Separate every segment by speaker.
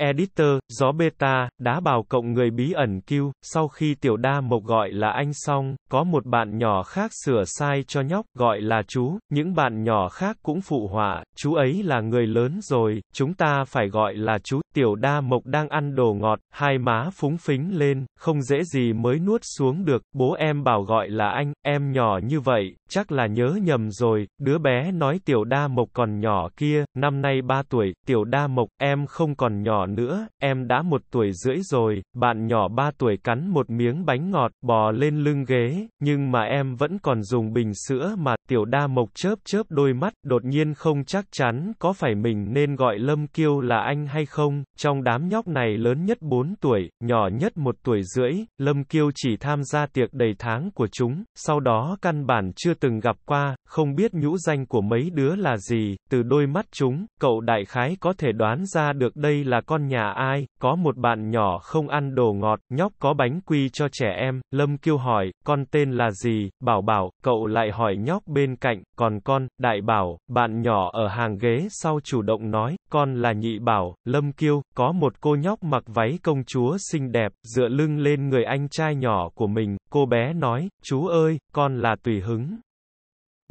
Speaker 1: Editor, gió beta, đá bào cộng người bí ẩn kêu, sau khi tiểu đa mộc gọi là anh xong, có một bạn nhỏ khác sửa sai cho nhóc, gọi là chú, những bạn nhỏ khác cũng phụ họa, chú ấy là người lớn rồi, chúng ta phải gọi là chú, tiểu đa mộc đang ăn đồ ngọt, hai má phúng phính lên, không dễ gì mới nuốt xuống được, bố em bảo gọi là anh, em nhỏ như vậy, chắc là nhớ nhầm rồi, đứa bé nói tiểu đa mộc còn nhỏ kia, năm nay 3 tuổi, tiểu đa mộc, em không còn nhỏ nữa, em đã một tuổi rưỡi rồi, bạn nhỏ 3 tuổi cắn một miếng bánh ngọt, bò lên lưng ghế, nhưng mà em vẫn còn dùng bình sữa mà, tiểu đa mộc chớp chớp đôi mắt, đột nhiên không chắc chắn có phải mình nên gọi Lâm Kiêu là anh hay không, trong đám nhóc này lớn nhất 4 tuổi, nhỏ nhất 1 tuổi rưỡi, Lâm Kiêu chỉ tham gia tiệc đầy tháng của chúng, sau đó căn bản chưa từng gặp qua, không biết nhũ danh của mấy đứa là gì, từ đôi mắt chúng, cậu đại khái có thể đoán ra được đây là con nhà ai, có một bạn nhỏ không ăn đồ ngọt, nhóc có bánh quy cho trẻ em, Lâm kêu hỏi, con tên là gì, bảo bảo, cậu lại hỏi nhóc bên cạnh, còn con, đại bảo, bạn nhỏ ở hàng ghế sau chủ động nói, con là nhị bảo, Lâm kêu có một cô nhóc mặc váy công chúa xinh đẹp, dựa lưng lên người anh trai nhỏ của mình, cô bé nói, chú ơi, con là Tùy Hứng,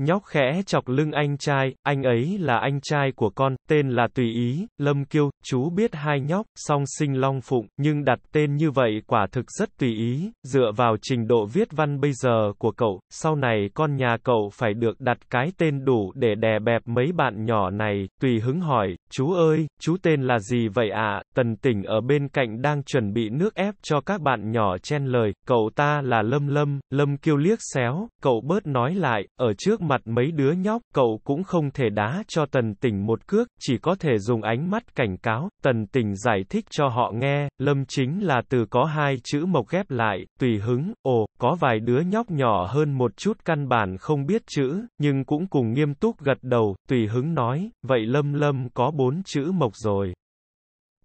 Speaker 1: Nhóc khẽ chọc lưng anh trai, anh ấy là anh trai của con, tên là Tùy Ý, Lâm Kiêu, chú biết hai nhóc, song sinh Long Phụng, nhưng đặt tên như vậy quả thực rất tùy ý, dựa vào trình độ viết văn bây giờ của cậu, sau này con nhà cậu phải được đặt cái tên đủ để đè bẹp mấy bạn nhỏ này, Tùy hứng hỏi, chú ơi, chú tên là gì vậy ạ, tần tỉnh ở bên cạnh đang chuẩn bị nước ép cho các bạn nhỏ chen lời, cậu ta là Lâm Lâm, Lâm Kiêu liếc xéo, cậu bớt nói lại, ở trước mặt mấy đứa nhóc, cậu cũng không thể đá cho tần tỉnh một cước, chỉ có thể dùng ánh mắt cảnh cáo, tần tỉnh giải thích cho họ nghe, lâm chính là từ có hai chữ mộc ghép lại, tùy hứng, ồ, có vài đứa nhóc nhỏ hơn một chút căn bản không biết chữ, nhưng cũng cùng nghiêm túc gật đầu, tùy hứng nói, vậy lâm lâm có bốn chữ mộc rồi.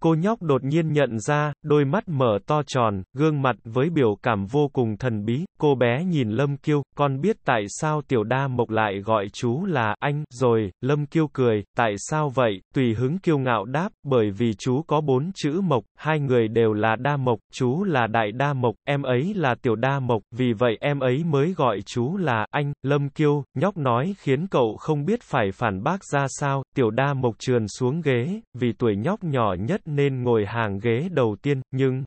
Speaker 1: Cô nhóc đột nhiên nhận ra, đôi mắt mở to tròn, gương mặt với biểu cảm vô cùng thần bí, cô bé nhìn Lâm Kiêu, con biết tại sao tiểu đa mộc lại gọi chú là anh, rồi, Lâm Kiêu cười, tại sao vậy, tùy hứng kiêu ngạo đáp, bởi vì chú có bốn chữ mộc, hai người đều là đa mộc, chú là đại đa mộc, em ấy là tiểu đa mộc, vì vậy em ấy mới gọi chú là anh, Lâm Kiêu, nhóc nói khiến cậu không biết phải phản bác ra sao, tiểu đa mộc trườn xuống ghế, vì tuổi nhóc nhỏ nhất nên ngồi hàng ghế đầu tiên, nhưng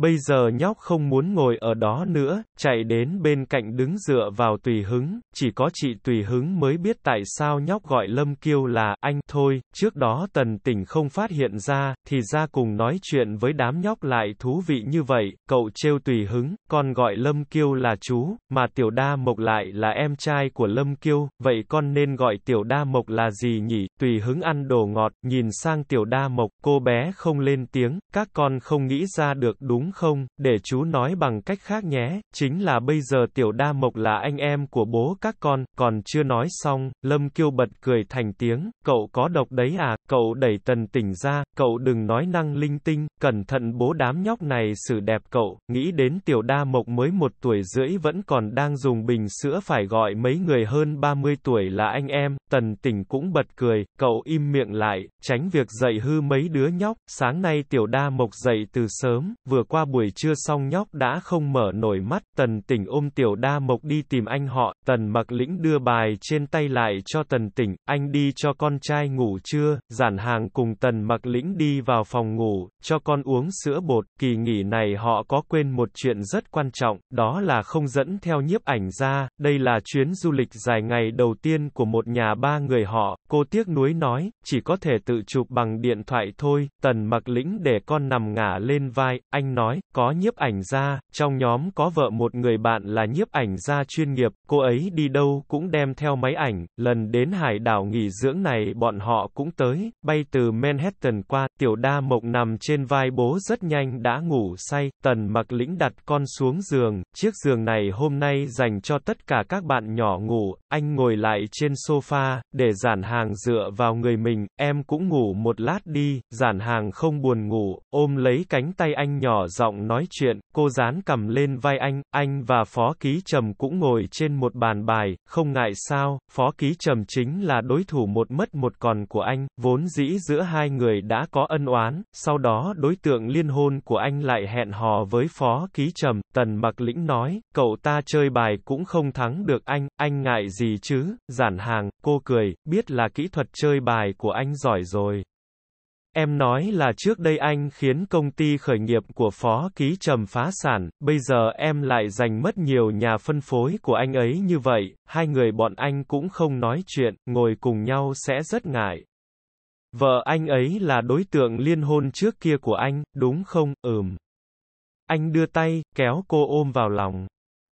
Speaker 1: Bây giờ nhóc không muốn ngồi ở đó nữa, chạy đến bên cạnh đứng dựa vào tùy hứng, chỉ có chị tùy hứng mới biết tại sao nhóc gọi Lâm Kiêu là anh thôi, trước đó tần tỉnh không phát hiện ra, thì ra cùng nói chuyện với đám nhóc lại thú vị như vậy, cậu trêu tùy hứng, con gọi Lâm Kiêu là chú, mà tiểu đa mộc lại là em trai của Lâm Kiêu, vậy con nên gọi tiểu đa mộc là gì nhỉ, tùy hứng ăn đồ ngọt, nhìn sang tiểu đa mộc, cô bé không lên tiếng, các con không nghĩ ra được đúng đúng không, để chú nói bằng cách khác nhé, chính là bây giờ Tiểu Đa Mộc là anh em của bố các con, còn chưa nói xong, Lâm Kiêu bật cười thành tiếng, cậu có độc đấy à, cậu đẩy tần tỉnh ra, cậu đừng nói năng linh tinh, cẩn thận bố đám nhóc này xử đẹp cậu, nghĩ đến Tiểu Đa Mộc mới một tuổi rưỡi vẫn còn đang dùng bình sữa phải gọi mấy người hơn 30 tuổi là anh em, tần tỉnh cũng bật cười, cậu im miệng lại, tránh việc dạy hư mấy đứa nhóc, sáng nay Tiểu Đa Mộc dậy từ sớm, vừa qua qua buổi trưa xong nhóc đã không mở nổi mắt, tần tỉnh ôm tiểu đa mộc đi tìm anh họ, tần mặc lĩnh đưa bài trên tay lại cho tần tỉnh, anh đi cho con trai ngủ trưa giản hàng cùng tần mặc lĩnh đi vào phòng ngủ, cho con uống sữa bột, kỳ nghỉ này họ có quên một chuyện rất quan trọng, đó là không dẫn theo nhiếp ảnh ra, đây là chuyến du lịch dài ngày đầu tiên của một nhà ba người họ, cô tiếc nuối nói, chỉ có thể tự chụp bằng điện thoại thôi, tần mặc lĩnh để con nằm ngả lên vai, anh nói, nói, có nhiếp ảnh gia, trong nhóm có vợ một người bạn là nhiếp ảnh gia chuyên nghiệp, cô ấy đi đâu cũng đem theo máy ảnh, lần đến hải đảo nghỉ dưỡng này bọn họ cũng tới, bay từ Manhattan qua, tiểu đa mộng nằm trên vai bố rất nhanh đã ngủ say, tần mặc lĩnh đặt con xuống giường, chiếc giường này hôm nay dành cho tất cả các bạn nhỏ ngủ, anh ngồi lại trên sofa, để giản hàng dựa vào người mình, em cũng ngủ một lát đi, giản hàng không buồn ngủ, ôm lấy cánh tay anh nhỏ giọng nói chuyện, cô dán cầm lên vai anh, anh và phó ký trầm cũng ngồi trên một bàn bài, không ngại sao, phó ký trầm chính là đối thủ một mất một còn của anh, vốn dĩ giữa hai người đã có ân oán, sau đó đối tượng liên hôn của anh lại hẹn hò với phó ký trầm, tần mặc lĩnh nói, cậu ta chơi bài cũng không thắng được anh, anh ngại gì chứ, giản hàng, cô cười, biết là kỹ thuật chơi bài của anh giỏi rồi. Em nói là trước đây anh khiến công ty khởi nghiệp của Phó Ký Trầm phá sản, bây giờ em lại giành mất nhiều nhà phân phối của anh ấy như vậy, hai người bọn anh cũng không nói chuyện, ngồi cùng nhau sẽ rất ngại. Vợ anh ấy là đối tượng liên hôn trước kia của anh, đúng không, ừm. Anh đưa tay, kéo cô ôm vào lòng.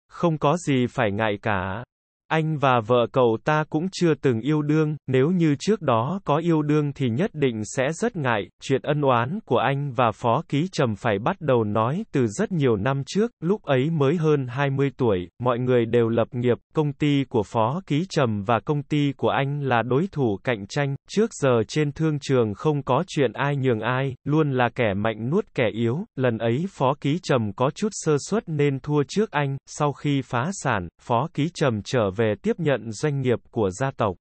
Speaker 1: Không có gì phải ngại cả. Anh và vợ cậu ta cũng chưa từng yêu đương, nếu như trước đó có yêu đương thì nhất định sẽ rất ngại, chuyện ân oán của anh và Phó Ký Trầm phải bắt đầu nói từ rất nhiều năm trước, lúc ấy mới hơn 20 tuổi, mọi người đều lập nghiệp, công ty của Phó Ký Trầm và công ty của anh là đối thủ cạnh tranh, trước giờ trên thương trường không có chuyện ai nhường ai, luôn là kẻ mạnh nuốt kẻ yếu, lần ấy Phó Ký Trầm có chút sơ suất nên thua trước anh, sau khi phá sản, Phó Ký Trầm trở về tiếp nhận doanh nghiệp của gia tộc.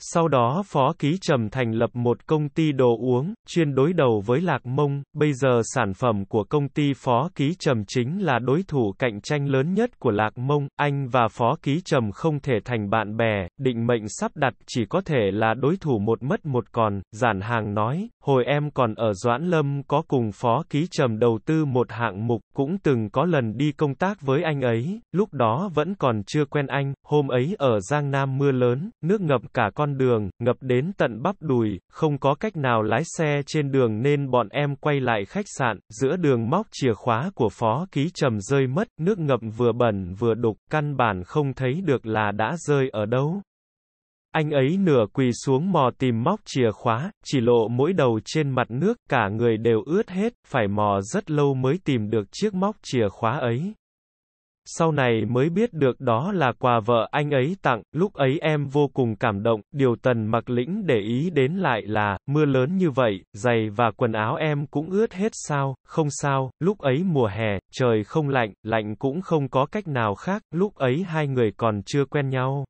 Speaker 1: Sau đó Phó Ký Trầm thành lập một công ty đồ uống, chuyên đối đầu với Lạc Mông, bây giờ sản phẩm của công ty Phó Ký Trầm chính là đối thủ cạnh tranh lớn nhất của Lạc Mông, anh và Phó Ký Trầm không thể thành bạn bè, định mệnh sắp đặt chỉ có thể là đối thủ một mất một còn, giản hàng nói, hồi em còn ở Doãn Lâm có cùng Phó Ký Trầm đầu tư một hạng mục, cũng từng có lần đi công tác với anh ấy, lúc đó vẫn còn chưa quen anh, hôm ấy ở Giang Nam mưa lớn, nước ngập cả con con đường, ngập đến tận bắp đùi, không có cách nào lái xe trên đường nên bọn em quay lại khách sạn, giữa đường móc chìa khóa của phó ký trầm rơi mất, nước ngập vừa bẩn vừa đục, căn bản không thấy được là đã rơi ở đâu. Anh ấy nửa quỳ xuống mò tìm móc chìa khóa, chỉ lộ mỗi đầu trên mặt nước, cả người đều ướt hết, phải mò rất lâu mới tìm được chiếc móc chìa khóa ấy sau này mới biết được đó là quà vợ anh ấy tặng, lúc ấy em vô cùng cảm động, điều tần mặc lĩnh để ý đến lại là, mưa lớn như vậy, giày và quần áo em cũng ướt hết sao, không sao, lúc ấy mùa hè, trời không lạnh, lạnh cũng không có cách nào khác, lúc ấy hai người còn chưa quen nhau.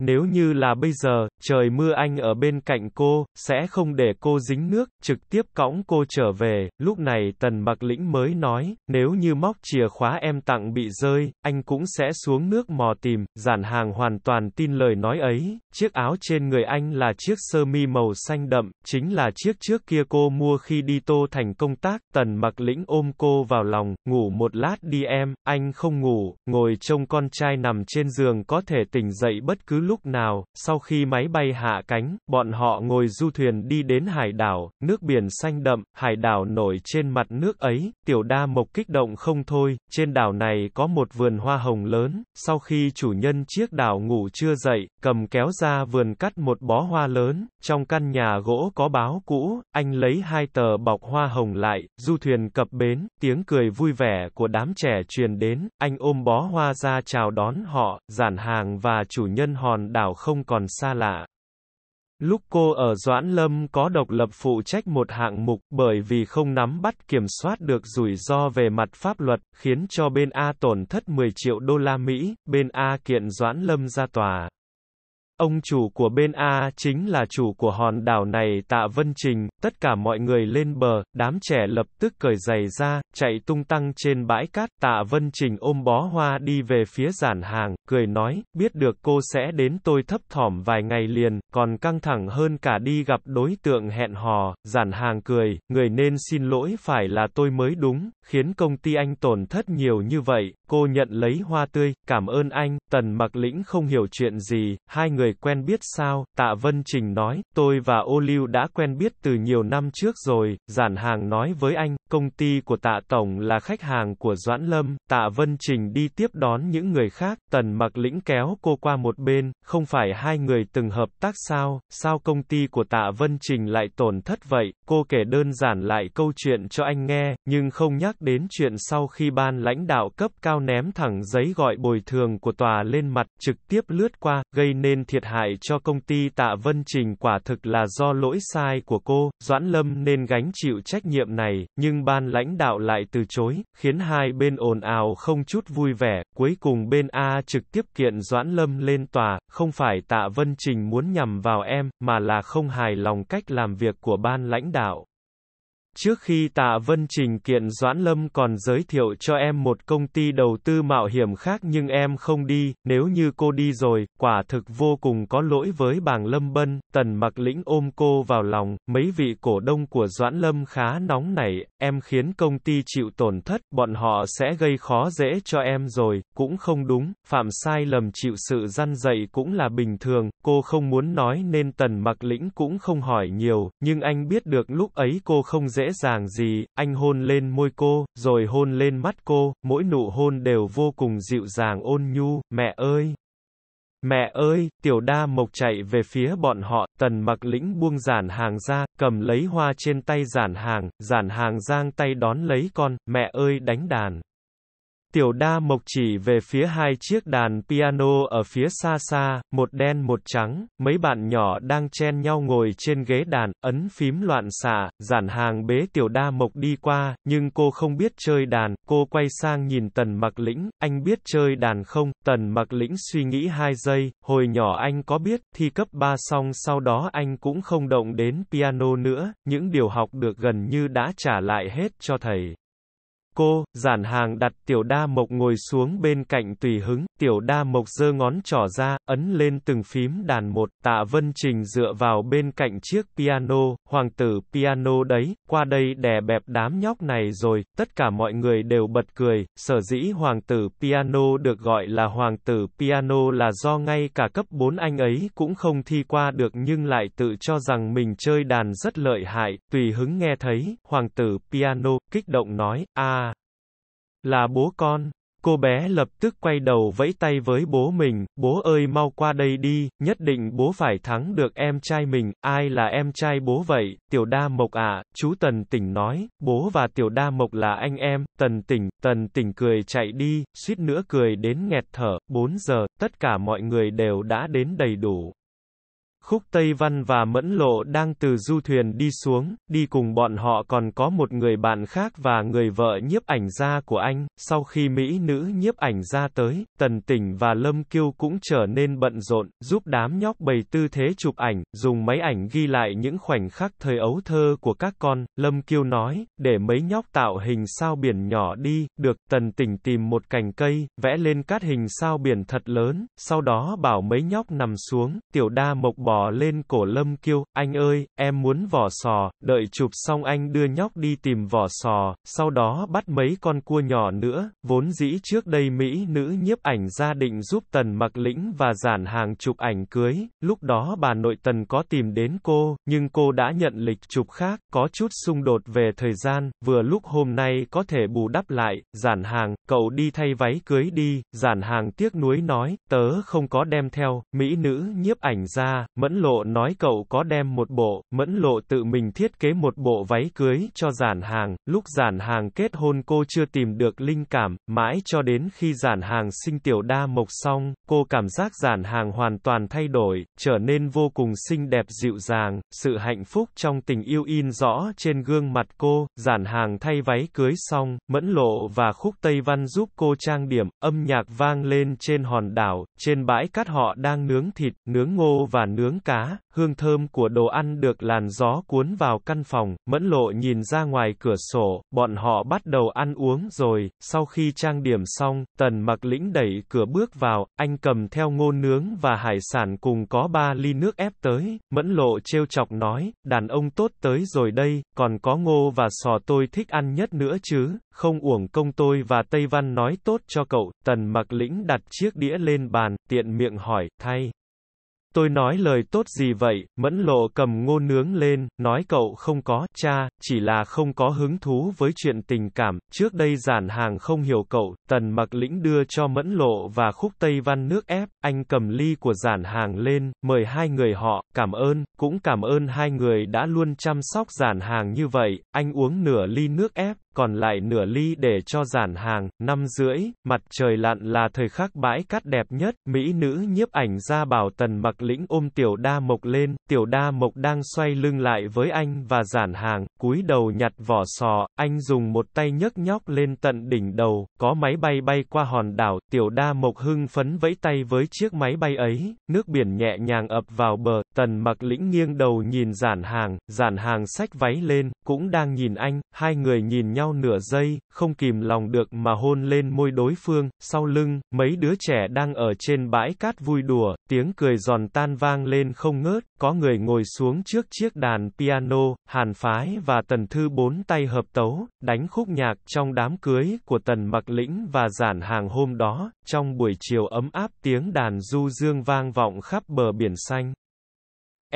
Speaker 1: Nếu như là bây giờ, trời mưa anh ở bên cạnh cô, sẽ không để cô dính nước, trực tiếp cõng cô trở về, lúc này tần bạc lĩnh mới nói, nếu như móc chìa khóa em tặng bị rơi, anh cũng sẽ xuống nước mò tìm, giản hàng hoàn toàn tin lời nói ấy, chiếc áo trên người anh là chiếc sơ mi màu xanh đậm, chính là chiếc trước kia cô mua khi đi tô thành công tác, tần bạc lĩnh ôm cô vào lòng, ngủ một lát đi em, anh không ngủ, ngồi trông con trai nằm trên giường có thể tỉnh dậy bất cứ lúc nào, sau khi máy bay hạ cánh, bọn họ ngồi du thuyền đi đến hải đảo, nước biển xanh đậm, hải đảo nổi trên mặt nước ấy, tiểu đa mộc kích động không thôi, trên đảo này có một vườn hoa hồng lớn, sau khi chủ nhân chiếc đảo ngủ chưa dậy, cầm kéo ra vườn cắt một bó hoa lớn, trong căn nhà gỗ có báo cũ, anh lấy hai tờ bọc hoa hồng lại, du thuyền cập bến, tiếng cười vui vẻ của đám trẻ truyền đến, anh ôm bó hoa ra chào đón họ, giản hàng và chủ nhân hỏi hòn đảo không còn xa lạ. Lúc cô ở Doãn Lâm có độc lập phụ trách một hạng mục bởi vì không nắm bắt kiểm soát được rủi ro về mặt pháp luật, khiến cho bên A tổn thất 10 triệu đô la Mỹ, bên A kiện Doãn Lâm ra tòa. Ông chủ của bên A chính là chủ của hòn đảo này Tạ Vân Trình, tất cả mọi người lên bờ, đám trẻ lập tức cởi giày ra, chạy tung tăng trên bãi cát, Tạ Vân Trình ôm bó hoa đi về phía giản hàng, cười nói, biết được cô sẽ đến tôi thấp thỏm vài ngày liền, còn căng thẳng hơn cả đi gặp đối tượng hẹn hò, giản hàng cười, người nên xin lỗi phải là tôi mới đúng, khiến công ty anh tổn thất nhiều như vậy, Cô nhận lấy hoa tươi, cảm ơn anh, Tần Mặc Lĩnh không hiểu chuyện gì, hai người quen biết sao, Tạ Vân Trình nói, tôi và Ô Lưu đã quen biết từ nhiều năm trước rồi, giản hàng nói với anh, công ty của Tạ Tổng là khách hàng của Doãn Lâm, Tạ Vân Trình đi tiếp đón những người khác, Tần Mặc Lĩnh kéo cô qua một bên, không phải hai người từng hợp tác sao, sao công ty của Tạ Vân Trình lại tổn thất vậy, cô kể đơn giản lại câu chuyện cho anh nghe, nhưng không nhắc đến chuyện sau khi ban lãnh đạo cấp cao sao ném thẳng giấy gọi bồi thường của tòa lên mặt, trực tiếp lướt qua, gây nên thiệt hại cho công ty tạ Vân Trình quả thực là do lỗi sai của cô, Doãn Lâm nên gánh chịu trách nhiệm này, nhưng ban lãnh đạo lại từ chối, khiến hai bên ồn ào không chút vui vẻ, cuối cùng bên A trực tiếp kiện Doãn Lâm lên tòa, không phải tạ Vân Trình muốn nhằm vào em, mà là không hài lòng cách làm việc của ban lãnh đạo. Trước khi Tạ Vân trình kiện Doãn Lâm còn giới thiệu cho em một công ty đầu tư mạo hiểm khác nhưng em không đi, nếu như cô đi rồi, quả thực vô cùng có lỗi với bàng Lâm Bân, Tần Mặc Lĩnh ôm cô vào lòng, mấy vị cổ đông của Doãn Lâm khá nóng nảy, em khiến công ty chịu tổn thất, bọn họ sẽ gây khó dễ cho em rồi, cũng không đúng, phạm sai lầm chịu sự răn dạy cũng là bình thường, cô không muốn nói nên Tần Mặc Lĩnh cũng không hỏi nhiều, nhưng anh biết được lúc ấy cô không dễ dễ dàng gì, anh hôn lên môi cô, rồi hôn lên mắt cô, mỗi nụ hôn đều vô cùng dịu dàng ôn nhu, mẹ ơi. Mẹ ơi, tiểu đa mộc chạy về phía bọn họ, tần mặc lĩnh buông giản hàng ra, cầm lấy hoa trên tay giản hàng, giản hàng giang tay đón lấy con, mẹ ơi đánh đàn. Tiểu đa mộc chỉ về phía hai chiếc đàn piano ở phía xa xa, một đen một trắng, mấy bạn nhỏ đang chen nhau ngồi trên ghế đàn, ấn phím loạn xạ, giản hàng bế tiểu đa mộc đi qua, nhưng cô không biết chơi đàn, cô quay sang nhìn tần mặc lĩnh, anh biết chơi đàn không, tần mặc lĩnh suy nghĩ hai giây, hồi nhỏ anh có biết, thi cấp 3 xong sau đó anh cũng không động đến piano nữa, những điều học được gần như đã trả lại hết cho thầy cô, giản hàng đặt tiểu đa mộc ngồi xuống bên cạnh tùy hứng, tiểu đa mộc giơ ngón trỏ ra, ấn lên từng phím đàn một, tạ vân trình dựa vào bên cạnh chiếc piano, hoàng tử piano đấy, qua đây đè bẹp đám nhóc này rồi, tất cả mọi người đều bật cười, sở dĩ hoàng tử piano được gọi là hoàng tử piano là do ngay cả cấp 4 anh ấy cũng không thi qua được nhưng lại tự cho rằng mình chơi đàn rất lợi hại, tùy hứng nghe thấy, hoàng tử piano, kích động nói, a à, là bố con. Cô bé lập tức quay đầu vẫy tay với bố mình, bố ơi mau qua đây đi, nhất định bố phải thắng được em trai mình, ai là em trai bố vậy, tiểu đa mộc ạ, chú Tần Tỉnh nói, bố và tiểu đa mộc là anh em, Tần Tỉnh, Tần Tỉnh cười chạy đi, suýt nữa cười đến nghẹt thở, 4 giờ, tất cả mọi người đều đã đến đầy đủ. Khúc Tây Văn và Mẫn Lộ đang từ du thuyền đi xuống, đi cùng bọn họ còn có một người bạn khác và người vợ nhiếp ảnh gia của anh. Sau khi Mỹ nữ nhiếp ảnh gia tới, Tần Tỉnh và Lâm Kiêu cũng trở nên bận rộn, giúp đám nhóc bày tư thế chụp ảnh, dùng máy ảnh ghi lại những khoảnh khắc thời ấu thơ của các con. Lâm Kiêu nói, để mấy nhóc tạo hình sao biển nhỏ đi, được, Tần Tỉnh tìm một cành cây, vẽ lên cát hình sao biển thật lớn, sau đó bảo mấy nhóc nằm xuống, tiểu đa mộc bỏ bò lên cổ Lâm Kiêu, anh ơi, em muốn vỏ sò, đợi chụp xong anh đưa nhóc đi tìm vỏ sò, sau đó bắt mấy con cua nhỏ nữa, vốn dĩ trước đây Mỹ nữ nhiếp ảnh gia định giúp Tần mặc lĩnh và giản hàng chụp ảnh cưới, lúc đó bà nội Tần có tìm đến cô, nhưng cô đã nhận lịch chụp khác, có chút xung đột về thời gian, vừa lúc hôm nay có thể bù đắp lại, giản hàng, cậu đi thay váy cưới đi, giản hàng tiếc nuối nói, tớ không có đem theo, Mỹ nữ nhiếp ảnh ra, Mẫn Lộ nói cậu có đem một bộ, Mẫn Lộ tự mình thiết kế một bộ váy cưới cho giản hàng, lúc giản hàng kết hôn cô chưa tìm được linh cảm, mãi cho đến khi giản hàng sinh tiểu đa mộc xong, cô cảm giác giản hàng hoàn toàn thay đổi, trở nên vô cùng xinh đẹp dịu dàng, sự hạnh phúc trong tình yêu in rõ trên gương mặt cô, giản hàng thay váy cưới xong, Mẫn Lộ và Khúc Tây Văn giúp cô trang điểm, âm nhạc vang lên trên hòn đảo, trên bãi cát họ đang nướng thịt, nướng ngô và nướng nướng cá, hương thơm của đồ ăn được làn gió cuốn vào căn phòng, mẫn lộ nhìn ra ngoài cửa sổ, bọn họ bắt đầu ăn uống rồi, sau khi trang điểm xong, tần mặc lĩnh đẩy cửa bước vào, anh cầm theo ngô nướng và hải sản cùng có ba ly nước ép tới, mẫn lộ trêu chọc nói, đàn ông tốt tới rồi đây, còn có ngô và sò tôi thích ăn nhất nữa chứ, không uổng công tôi và Tây Văn nói tốt cho cậu, tần mặc lĩnh đặt chiếc đĩa lên bàn, tiện miệng hỏi, thay. Tôi nói lời tốt gì vậy, mẫn lộ cầm ngô nướng lên, nói cậu không có, cha, chỉ là không có hứng thú với chuyện tình cảm, trước đây giản hàng không hiểu cậu, tần mặc lĩnh đưa cho mẫn lộ và khúc tây văn nước ép, anh cầm ly của giản hàng lên, mời hai người họ, cảm ơn, cũng cảm ơn hai người đã luôn chăm sóc giản hàng như vậy, anh uống nửa ly nước ép, còn lại nửa ly để cho giản hàng, năm rưỡi, mặt trời lặn là thời khắc bãi cát đẹp nhất, mỹ nữ nhiếp ảnh ra bảo tần mặc lĩnh ôm tiểu đa mộc lên, tiểu đa mộc đang xoay lưng lại với anh và giản hàng, cúi đầu nhặt vỏ sò, anh dùng một tay nhấc nhóc lên tận đỉnh đầu, có máy bay bay qua hòn đảo, tiểu đa mộc hưng phấn vẫy tay với chiếc máy bay ấy, nước biển nhẹ nhàng ập vào bờ, tần mặc lĩnh nghiêng đầu nhìn giản hàng, giản hàng xách váy lên, cũng đang nhìn anh, hai người nhìn nhau nhau nửa giây, không kìm lòng được mà hôn lên môi đối phương, sau lưng, mấy đứa trẻ đang ở trên bãi cát vui đùa, tiếng cười giòn tan vang lên không ngớt, có người ngồi xuống trước chiếc đàn piano, Hàn Phái và Tần Thư bốn tay hợp tấu, đánh khúc nhạc trong đám cưới của Tần Mặc Lĩnh và giản hàng hôm đó, trong buổi chiều ấm áp tiếng đàn du dương vang vọng khắp bờ biển xanh.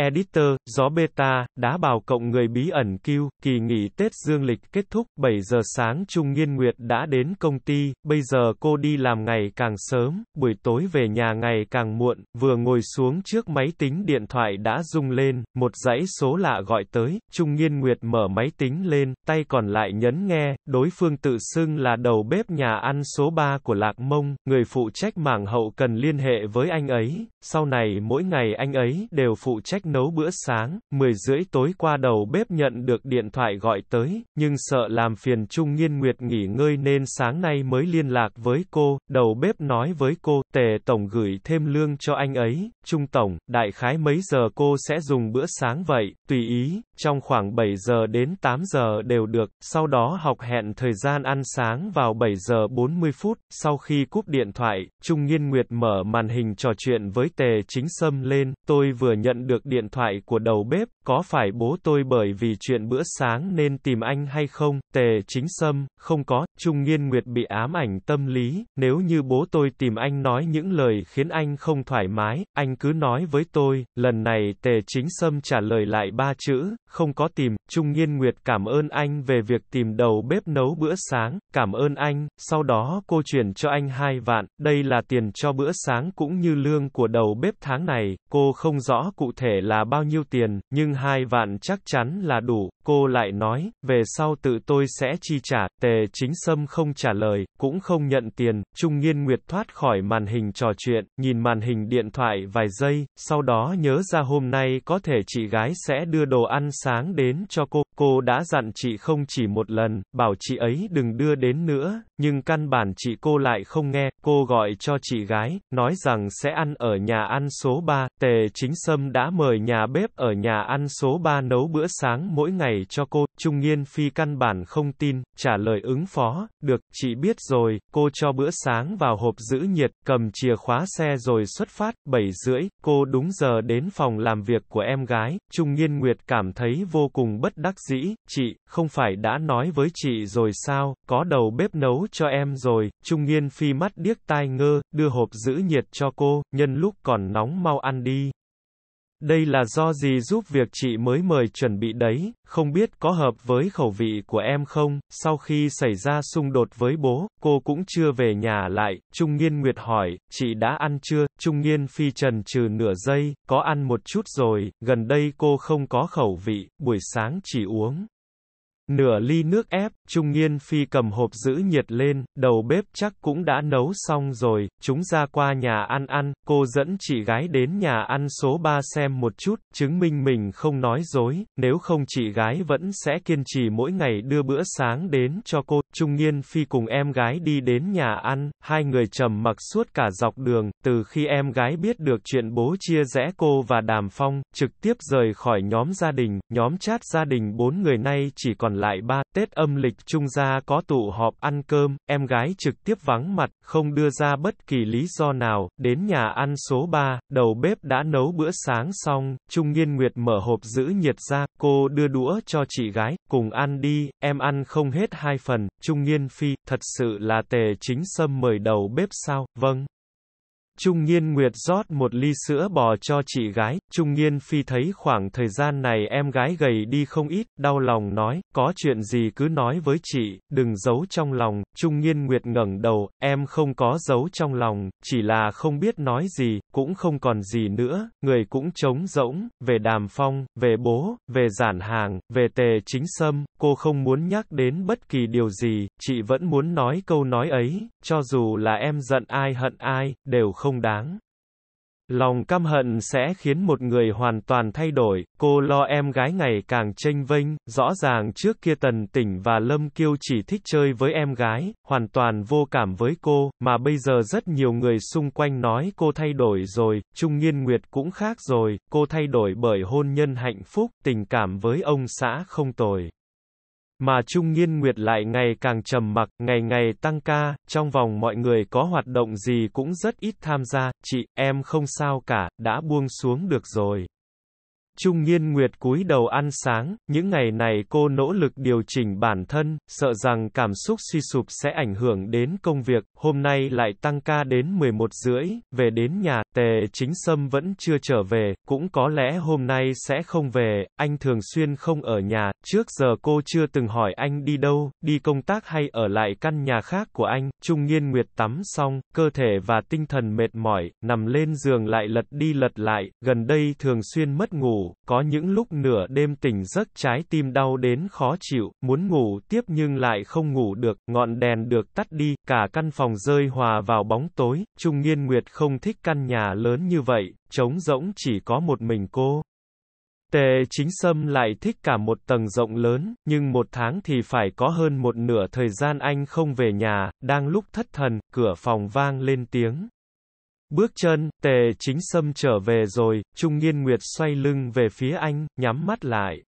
Speaker 1: Editor, gió beta, đá bào cộng người bí ẩn kêu, kỳ nghỉ Tết dương lịch kết thúc, 7 giờ sáng Trung Nghiên Nguyệt đã đến công ty, bây giờ cô đi làm ngày càng sớm, buổi tối về nhà ngày càng muộn, vừa ngồi xuống trước máy tính điện thoại đã rung lên, một dãy số lạ gọi tới, Trung Nghiên Nguyệt mở máy tính lên, tay còn lại nhấn nghe, đối phương tự xưng là đầu bếp nhà ăn số 3 của Lạc Mông, người phụ trách mảng hậu cần liên hệ với anh ấy, sau này mỗi ngày anh ấy đều phụ trách nấu bữa sáng, 10 rưỡi tối qua đầu bếp nhận được điện thoại gọi tới, nhưng sợ làm phiền Trung Nghiên Nguyệt nghỉ ngơi nên sáng nay mới liên lạc với cô, đầu bếp nói với cô, tề tổng gửi thêm lương cho anh ấy, Trung Tổng, đại khái mấy giờ cô sẽ dùng bữa sáng vậy, tùy ý, trong khoảng 7 giờ đến 8 giờ đều được, sau đó học hẹn thời gian ăn sáng vào 7 giờ 40 phút, sau khi cúp điện thoại, Trung Nghiên Nguyệt mở màn hình trò chuyện với tề chính sâm lên, tôi vừa nhận được điện điện thoại của đầu bếp, có phải bố tôi bởi vì chuyện bữa sáng nên tìm anh hay không? Tề chính sâm, không có, Trung Nghiên Nguyệt bị ám ảnh tâm lý, nếu như bố tôi tìm anh nói những lời khiến anh không thoải mái, anh cứ nói với tôi, lần này tề chính sâm trả lời lại ba chữ, không có tìm, Trung Nghiên Nguyệt cảm ơn anh về việc tìm đầu bếp nấu bữa sáng, cảm ơn anh, sau đó cô chuyển cho anh hai vạn, đây là tiền cho bữa sáng cũng như lương của đầu bếp tháng này, cô không rõ cụ thể là là bao nhiêu tiền, nhưng hai vạn chắc chắn là đủ cô lại nói, về sau tự tôi sẽ chi trả, tề chính sâm không trả lời, cũng không nhận tiền, Trung Nghiên Nguyệt thoát khỏi màn hình trò chuyện, nhìn màn hình điện thoại vài giây, sau đó nhớ ra hôm nay có thể chị gái sẽ đưa đồ ăn sáng đến cho cô, cô đã dặn chị không chỉ một lần, bảo chị ấy đừng đưa đến nữa, nhưng căn bản chị cô lại không nghe, cô gọi cho chị gái, nói rằng sẽ ăn ở nhà ăn số 3, tề chính sâm đã mời nhà bếp ở nhà ăn số 3 nấu bữa sáng mỗi ngày, này cho cô, Trung Nghiên Phi căn bản không tin, trả lời ứng phó, được, chị biết rồi, cô cho bữa sáng vào hộp giữ nhiệt, cầm chìa khóa xe rồi xuất phát, 7 rưỡi, cô đúng giờ đến phòng làm việc của em gái, Trung Nghiên Nguyệt cảm thấy vô cùng bất đắc dĩ, chị, không phải đã nói với chị rồi sao, có đầu bếp nấu cho em rồi, Trung Nghiên Phi mắt điếc tai ngơ, đưa hộp giữ nhiệt cho cô, nhân lúc còn nóng mau ăn đi. Đây là do gì giúp việc chị mới mời chuẩn bị đấy, không biết có hợp với khẩu vị của em không? Sau khi xảy ra xung đột với bố, cô cũng chưa về nhà lại, Trung Nghiên Nguyệt hỏi, chị đã ăn chưa? Trung Nghiên phi trần trừ nửa giây, có ăn một chút rồi, gần đây cô không có khẩu vị, buổi sáng chỉ uống. Nửa ly nước ép, Trung Nghiên Phi cầm hộp giữ nhiệt lên, đầu bếp chắc cũng đã nấu xong rồi, chúng ra qua nhà ăn ăn, cô dẫn chị gái đến nhà ăn số 3 xem một chút, chứng minh mình không nói dối, nếu không chị gái vẫn sẽ kiên trì mỗi ngày đưa bữa sáng đến cho cô. Trung Nghiên Phi cùng em gái đi đến nhà ăn, hai người trầm mặc suốt cả dọc đường, từ khi em gái biết được chuyện bố chia rẽ cô và Đàm Phong, trực tiếp rời khỏi nhóm gia đình, nhóm chat gia đình bốn người nay chỉ còn lại ba Tết âm lịch trung gia có tụ họp ăn cơm, em gái trực tiếp vắng mặt, không đưa ra bất kỳ lý do nào, đến nhà ăn số 3, đầu bếp đã nấu bữa sáng xong, Trung Nghiên Nguyệt mở hộp giữ nhiệt ra, cô đưa đũa cho chị gái, cùng ăn đi, em ăn không hết hai phần, Trung Nghiên Phi, thật sự là tề chính sâm mời đầu bếp sao, vâng. Trung Nghiên Nguyệt rót một ly sữa bò cho chị gái, Trung Nghiên Phi thấy khoảng thời gian này em gái gầy đi không ít, đau lòng nói, có chuyện gì cứ nói với chị, đừng giấu trong lòng, Trung Nghiên Nguyệt ngẩng đầu, em không có giấu trong lòng, chỉ là không biết nói gì, cũng không còn gì nữa, người cũng trống rỗng, về Đàm Phong, về bố, về giản hàng, về tề chính sâm, cô không muốn nhắc đến bất kỳ điều gì, chị vẫn muốn nói câu nói ấy, cho dù là em giận ai hận ai, đều không không đáng. Lòng căm hận sẽ khiến một người hoàn toàn thay đổi, cô lo em gái ngày càng tranh vinh, rõ ràng trước kia tần tỉnh và lâm kiêu chỉ thích chơi với em gái, hoàn toàn vô cảm với cô, mà bây giờ rất nhiều người xung quanh nói cô thay đổi rồi, Trung Nghiên Nguyệt cũng khác rồi, cô thay đổi bởi hôn nhân hạnh phúc, tình cảm với ông xã không tồi. Mà Trung Nghiên Nguyệt lại ngày càng trầm mặc, ngày ngày tăng ca, trong vòng mọi người có hoạt động gì cũng rất ít tham gia, chị, em không sao cả, đã buông xuống được rồi. Trung Nghiên Nguyệt cúi đầu ăn sáng, những ngày này cô nỗ lực điều chỉnh bản thân, sợ rằng cảm xúc suy sụp sẽ ảnh hưởng đến công việc, hôm nay lại tăng ca đến 11 rưỡi, về đến nhà, tề chính sâm vẫn chưa trở về, cũng có lẽ hôm nay sẽ không về, anh thường xuyên không ở nhà, trước giờ cô chưa từng hỏi anh đi đâu, đi công tác hay ở lại căn nhà khác của anh, Trung Nghiên Nguyệt tắm xong, cơ thể và tinh thần mệt mỏi, nằm lên giường lại lật đi lật lại, gần đây thường xuyên mất ngủ, có những lúc nửa đêm tỉnh giấc trái tim đau đến khó chịu, muốn ngủ tiếp nhưng lại không ngủ được, ngọn đèn được tắt đi, cả căn phòng rơi hòa vào bóng tối, Trung Nghiên Nguyệt không thích căn nhà lớn như vậy, trống rỗng chỉ có một mình cô. Tề chính sâm lại thích cả một tầng rộng lớn, nhưng một tháng thì phải có hơn một nửa thời gian anh không về nhà, đang lúc thất thần, cửa phòng vang lên tiếng. Bước chân, tề chính sâm trở về rồi, Trung Nghiên Nguyệt xoay lưng về phía anh, nhắm mắt lại.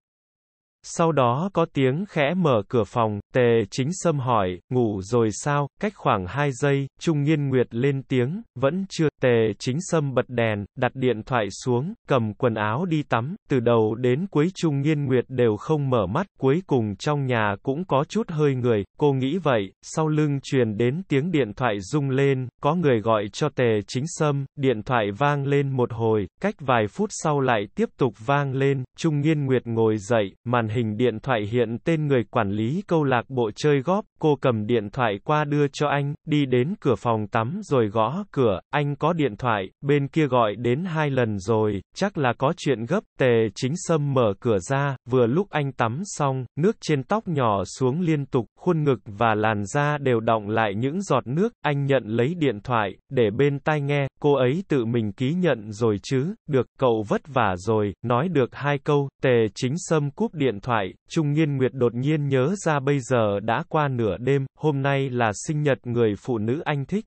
Speaker 1: Sau đó có tiếng khẽ mở cửa phòng, tề chính sâm hỏi, ngủ rồi sao, cách khoảng 2 giây, Trung Nghiên Nguyệt lên tiếng, vẫn chưa, tề chính sâm bật đèn, đặt điện thoại xuống, cầm quần áo đi tắm, từ đầu đến cuối Trung Nghiên Nguyệt đều không mở mắt, cuối cùng trong nhà cũng có chút hơi người, cô nghĩ vậy, sau lưng truyền đến tiếng điện thoại rung lên, có người gọi cho tề chính sâm, điện thoại vang lên một hồi, cách vài phút sau lại tiếp tục vang lên, Trung Nghiên Nguyệt ngồi dậy, màn hình điện thoại hiện tên người quản lý câu lạc bộ chơi góp, cô cầm điện thoại qua đưa cho anh, đi đến cửa phòng tắm rồi gõ cửa, anh có điện thoại, bên kia gọi đến hai lần rồi, chắc là có chuyện gấp, tề chính sâm mở cửa ra, vừa lúc anh tắm xong, nước trên tóc nhỏ xuống liên tục, khuôn ngực và làn da đều động lại những giọt nước, anh nhận lấy điện thoại, để bên tai nghe, cô ấy tự mình ký nhận rồi chứ, được, cậu vất vả rồi, nói được hai câu, tề chính sâm cúp điện thoại, Trung Nghiên Nguyệt đột nhiên nhớ ra bây giờ đã qua nửa đêm, hôm nay là sinh nhật người phụ nữ anh thích.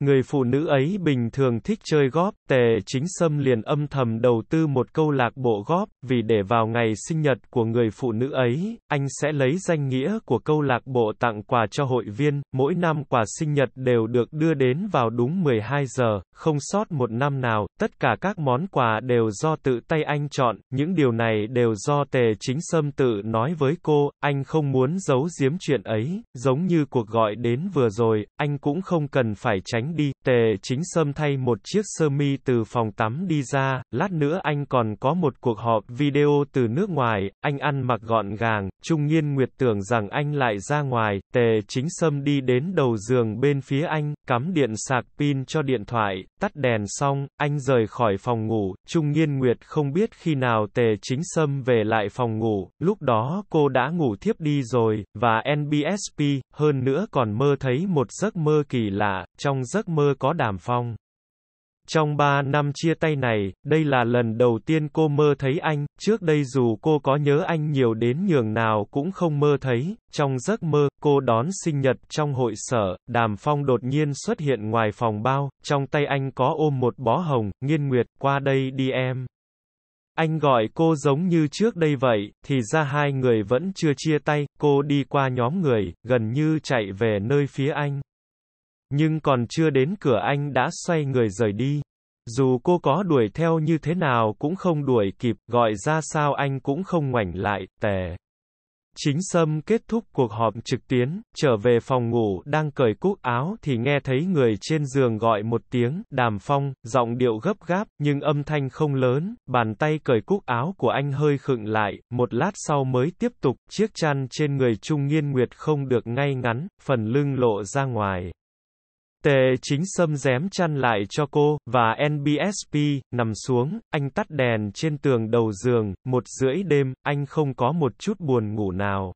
Speaker 1: Người phụ nữ ấy bình thường thích chơi góp, tề chính sâm liền âm thầm đầu tư một câu lạc bộ góp, vì để vào ngày sinh nhật của người phụ nữ ấy, anh sẽ lấy danh nghĩa của câu lạc bộ tặng quà cho hội viên, mỗi năm quà sinh nhật đều được đưa đến vào đúng 12 giờ, không sót một năm nào, tất cả các món quà đều do tự tay anh chọn, những điều này đều do tề chính sâm tự nói với cô, anh không muốn giấu giếm chuyện ấy, giống như cuộc gọi đến vừa rồi, anh cũng không cần phải tránh đánh đi, tề chính sâm thay một chiếc sơ mi từ phòng tắm đi ra, lát nữa anh còn có một cuộc họp video từ nước ngoài, anh ăn mặc gọn gàng, trung nghiên nguyệt tưởng rằng anh lại ra ngoài, tề chính sâm đi đến đầu giường bên phía anh, cắm điện sạc pin cho điện thoại, tắt đèn xong, anh rời khỏi phòng ngủ, trung nghiên nguyệt không biết khi nào tề chính sâm về lại phòng ngủ, lúc đó cô đã ngủ thiếp đi rồi, và NBSP, hơn nữa còn mơ thấy một giấc mơ kỳ lạ, trong giấc mơ có đàm phong. Trong ba năm chia tay này, đây là lần đầu tiên cô mơ thấy anh, trước đây dù cô có nhớ anh nhiều đến nhường nào cũng không mơ thấy, trong giấc mơ, cô đón sinh nhật trong hội sở, Đàm Phong đột nhiên xuất hiện ngoài phòng bao, trong tay anh có ôm một bó hồng, nghiên nguyệt, qua đây đi em. Anh gọi cô giống như trước đây vậy, thì ra hai người vẫn chưa chia tay, cô đi qua nhóm người, gần như chạy về nơi phía anh. Nhưng còn chưa đến cửa anh đã xoay người rời đi. Dù cô có đuổi theo như thế nào cũng không đuổi kịp, gọi ra sao anh cũng không ngoảnh lại, tè. Chính Sâm kết thúc cuộc họp trực tuyến, trở về phòng ngủ đang cởi cúc áo thì nghe thấy người trên giường gọi một tiếng, đàm phong, giọng điệu gấp gáp, nhưng âm thanh không lớn, bàn tay cởi cúc áo của anh hơi khựng lại, một lát sau mới tiếp tục, chiếc chăn trên người Trung Nghiên Nguyệt không được ngay ngắn, phần lưng lộ ra ngoài. Tề chính xâm dém chăn lại cho cô, và NBSP, nằm xuống, anh tắt đèn trên tường đầu giường, một rưỡi đêm, anh không có một chút buồn ngủ nào.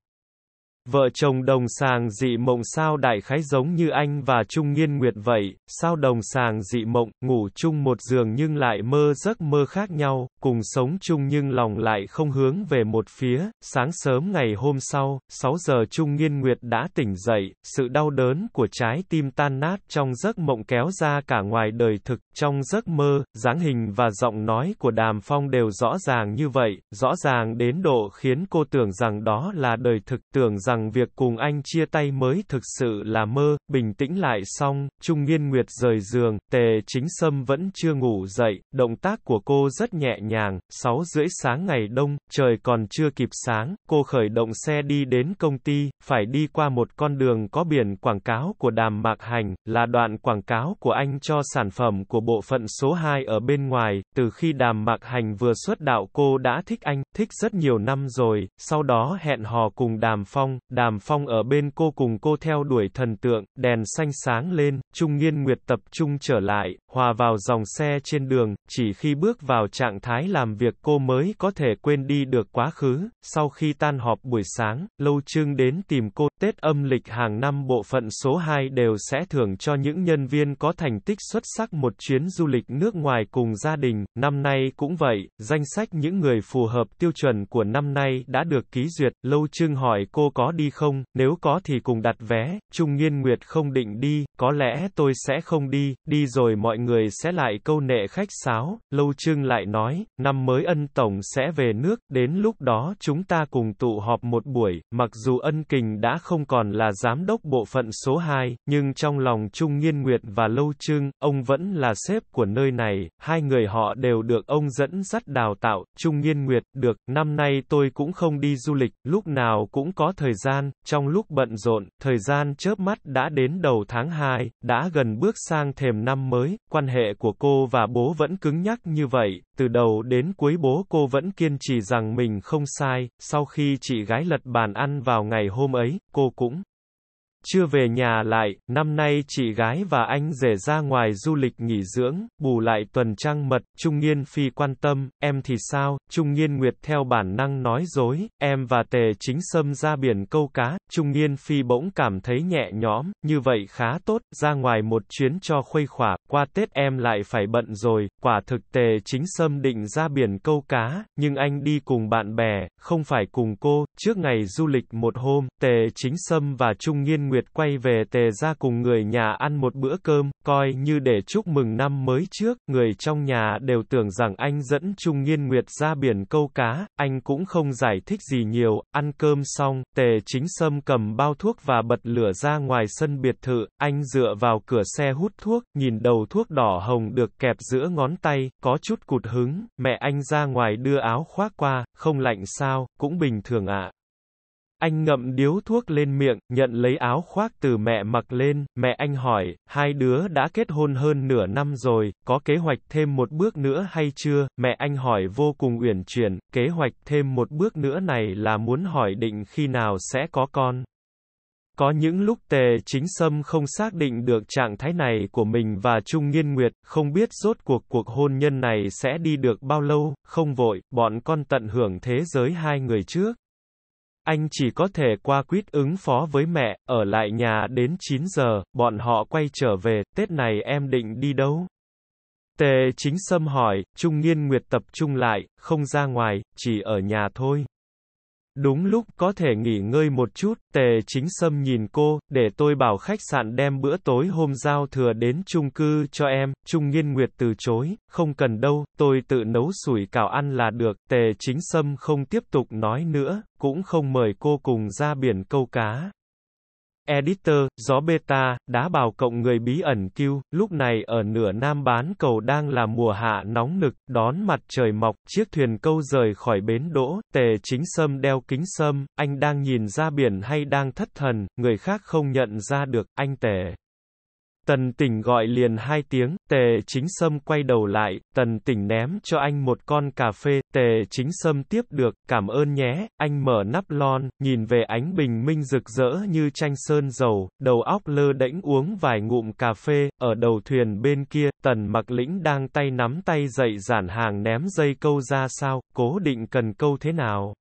Speaker 1: Vợ chồng đồng sàng dị mộng sao đại khái giống như anh và Trung Nghiên Nguyệt vậy, sao đồng sàng dị mộng, ngủ chung một giường nhưng lại mơ giấc mơ khác nhau, cùng sống chung nhưng lòng lại không hướng về một phía, sáng sớm ngày hôm sau, 6 giờ Trung Nghiên Nguyệt đã tỉnh dậy, sự đau đớn của trái tim tan nát trong giấc mộng kéo ra cả ngoài đời thực, trong giấc mơ, dáng hình và giọng nói của Đàm Phong đều rõ ràng như vậy, rõ ràng đến độ khiến cô tưởng rằng đó là đời thực, tưởng rằng rằng việc cùng anh chia tay mới thực sự là mơ, bình tĩnh lại xong, Trung Nghiên Nguyệt rời giường, tề chính sâm vẫn chưa ngủ dậy, động tác của cô rất nhẹ nhàng, 6 rưỡi sáng ngày đông, trời còn chưa kịp sáng, cô khởi động xe đi đến công ty, phải đi qua một con đường có biển quảng cáo của đàm mạc hành, là đoạn quảng cáo của anh cho sản phẩm của bộ phận số 2 ở bên ngoài, từ khi đàm mạc hành vừa xuất đạo cô đã thích anh, thích rất nhiều năm rồi, sau đó hẹn hò cùng đàm phong, Đàm Phong ở bên cô cùng cô theo đuổi thần tượng, đèn xanh sáng lên, Trung Nghiên Nguyệt tập trung trở lại, hòa vào dòng xe trên đường, chỉ khi bước vào trạng thái làm việc cô mới có thể quên đi được quá khứ. Sau khi tan họp buổi sáng, Lâu Trương đến tìm cô, Tết âm lịch hàng năm bộ phận số 2 đều sẽ thưởng cho những nhân viên có thành tích xuất sắc một chuyến du lịch nước ngoài cùng gia đình, năm nay cũng vậy, danh sách những người phù hợp tiêu chuẩn của năm nay đã được ký duyệt, Lâu Trương hỏi cô có đó đi không, nếu có thì cùng đặt vé, Trung Nghiên Nguyệt không định đi, có lẽ tôi sẽ không đi, đi rồi mọi người sẽ lại câu nệ khách sáo, Lâu Trương lại nói, năm mới ân tổng sẽ về nước, đến lúc đó chúng ta cùng tụ họp một buổi, mặc dù ân kình đã không còn là giám đốc bộ phận số 2, nhưng trong lòng Trung Nghiên Nguyệt và Lâu Trương, ông vẫn là sếp của nơi này, hai người họ đều được ông dẫn dắt đào tạo, Trung Nghiên Nguyệt, được, năm nay tôi cũng không đi du lịch, lúc nào cũng có thời gian, trong lúc bận rộn, thời gian chớp mắt đã đến đầu tháng 2, đã gần bước sang thềm năm mới, quan hệ của cô và bố vẫn cứng nhắc như vậy, từ đầu đến cuối bố cô vẫn kiên trì rằng mình không sai, sau khi chị gái lật bàn ăn vào ngày hôm ấy, cô cũng chưa về nhà lại, năm nay chị gái và anh rể ra ngoài du lịch nghỉ dưỡng, bù lại tuần trăng mật, Trung Nghiên Phi quan tâm, em thì sao, Trung Nghiên Nguyệt theo bản năng nói dối, em và Tề Chính Sâm ra biển câu cá Trung Niên Phi bỗng cảm thấy nhẹ nhõm, như vậy khá tốt, ra ngoài một chuyến cho khuây khỏa, qua Tết em lại phải bận rồi, quả thực tề chính Sâm định ra biển câu cá, nhưng anh đi cùng bạn bè, không phải cùng cô, trước ngày du lịch một hôm, tề chính Sâm và Trung Niên Nguyệt quay về tề ra cùng người nhà ăn một bữa cơm, coi như để chúc mừng năm mới trước, người trong nhà đều tưởng rằng anh dẫn Trung Niên Nguyệt ra biển câu cá, anh cũng không giải thích gì nhiều, ăn cơm xong, tề chính Sâm cầm bao thuốc và bật lửa ra ngoài sân biệt thự, anh dựa vào cửa xe hút thuốc, nhìn đầu thuốc đỏ hồng được kẹp giữa ngón tay, có chút cụt hứng, mẹ anh ra ngoài đưa áo khoác qua, không lạnh sao, cũng bình thường ạ. À. Anh ngậm điếu thuốc lên miệng, nhận lấy áo khoác từ mẹ mặc lên, mẹ anh hỏi, hai đứa đã kết hôn hơn nửa năm rồi, có kế hoạch thêm một bước nữa hay chưa, mẹ anh hỏi vô cùng uyển chuyển, kế hoạch thêm một bước nữa này là muốn hỏi định khi nào sẽ có con. Có những lúc tề chính sâm không xác định được trạng thái này của mình và Trung Nghiên Nguyệt, không biết rốt cuộc cuộc hôn nhân này sẽ đi được bao lâu, không vội, bọn con tận hưởng thế giới hai người trước. Anh chỉ có thể qua quýt ứng phó với mẹ, ở lại nhà đến 9 giờ, bọn họ quay trở về, Tết này em định đi đâu? Tề chính xâm hỏi, Trung Nghiên Nguyệt tập trung lại, không ra ngoài, chỉ ở nhà thôi. Đúng lúc có thể nghỉ ngơi một chút, tề chính sâm nhìn cô, để tôi bảo khách sạn đem bữa tối hôm giao thừa đến chung cư cho em, Trung Nghiên Nguyệt từ chối, không cần đâu, tôi tự nấu sủi cảo ăn là được, tề chính sâm không tiếp tục nói nữa, cũng không mời cô cùng ra biển câu cá. Editor, gió beta, đá bào cộng người bí ẩn Q, lúc này ở nửa nam bán cầu đang là mùa hạ nóng nực, đón mặt trời mọc, chiếc thuyền câu rời khỏi bến đỗ, tề chính sâm đeo kính sâm, anh đang nhìn ra biển hay đang thất thần, người khác không nhận ra được, anh tề. Tần tỉnh gọi liền hai tiếng, tề chính sâm quay đầu lại, tần tỉnh ném cho anh một con cà phê, tề chính sâm tiếp được, cảm ơn nhé, anh mở nắp lon, nhìn về ánh bình minh rực rỡ như tranh sơn dầu, đầu óc lơ đễnh uống vài ngụm cà phê, ở đầu thuyền bên kia, tần mặc lĩnh đang tay nắm tay dậy giản hàng ném dây câu ra sao, cố định cần câu thế nào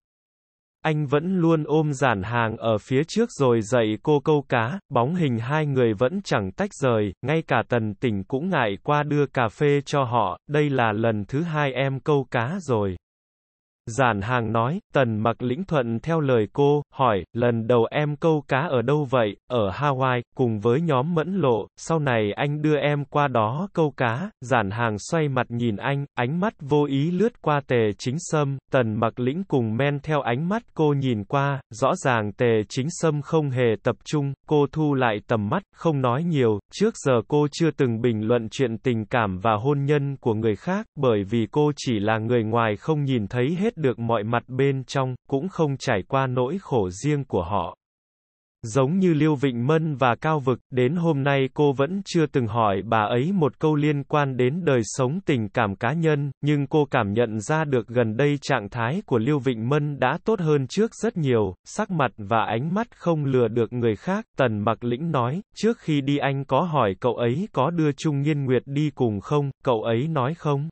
Speaker 1: anh vẫn luôn ôm giản hàng ở phía trước rồi dạy cô câu cá, bóng hình hai người vẫn chẳng tách rời, ngay cả tần tỉnh cũng ngại qua đưa cà phê cho họ, đây là lần thứ hai em câu cá rồi. Giản hàng nói, tần mặc lĩnh thuận theo lời cô, hỏi, lần đầu em câu cá ở đâu vậy, ở Hawaii, cùng với nhóm mẫn lộ, sau này anh đưa em qua đó câu cá, giản hàng xoay mặt nhìn anh, ánh mắt vô ý lướt qua tề chính sâm, tần mặc lĩnh cùng men theo ánh mắt cô nhìn qua, rõ ràng tề chính sâm không hề tập trung, cô thu lại tầm mắt, không nói nhiều, trước giờ cô chưa từng bình luận chuyện tình cảm và hôn nhân của người khác, bởi vì cô chỉ là người ngoài không nhìn thấy hết được mọi mặt bên trong, cũng không trải qua nỗi khổ riêng của họ. Giống như Liêu Vịnh Mân và Cao Vực, đến hôm nay cô vẫn chưa từng hỏi bà ấy một câu liên quan đến đời sống tình cảm cá nhân, nhưng cô cảm nhận ra được gần đây trạng thái của Liêu Vịnh Mân đã tốt hơn trước rất nhiều, sắc mặt và ánh mắt không lừa được người khác. Tần Mặc Lĩnh nói, trước khi đi anh có hỏi cậu ấy có đưa Trung Nghiên Nguyệt đi cùng không, cậu ấy nói không.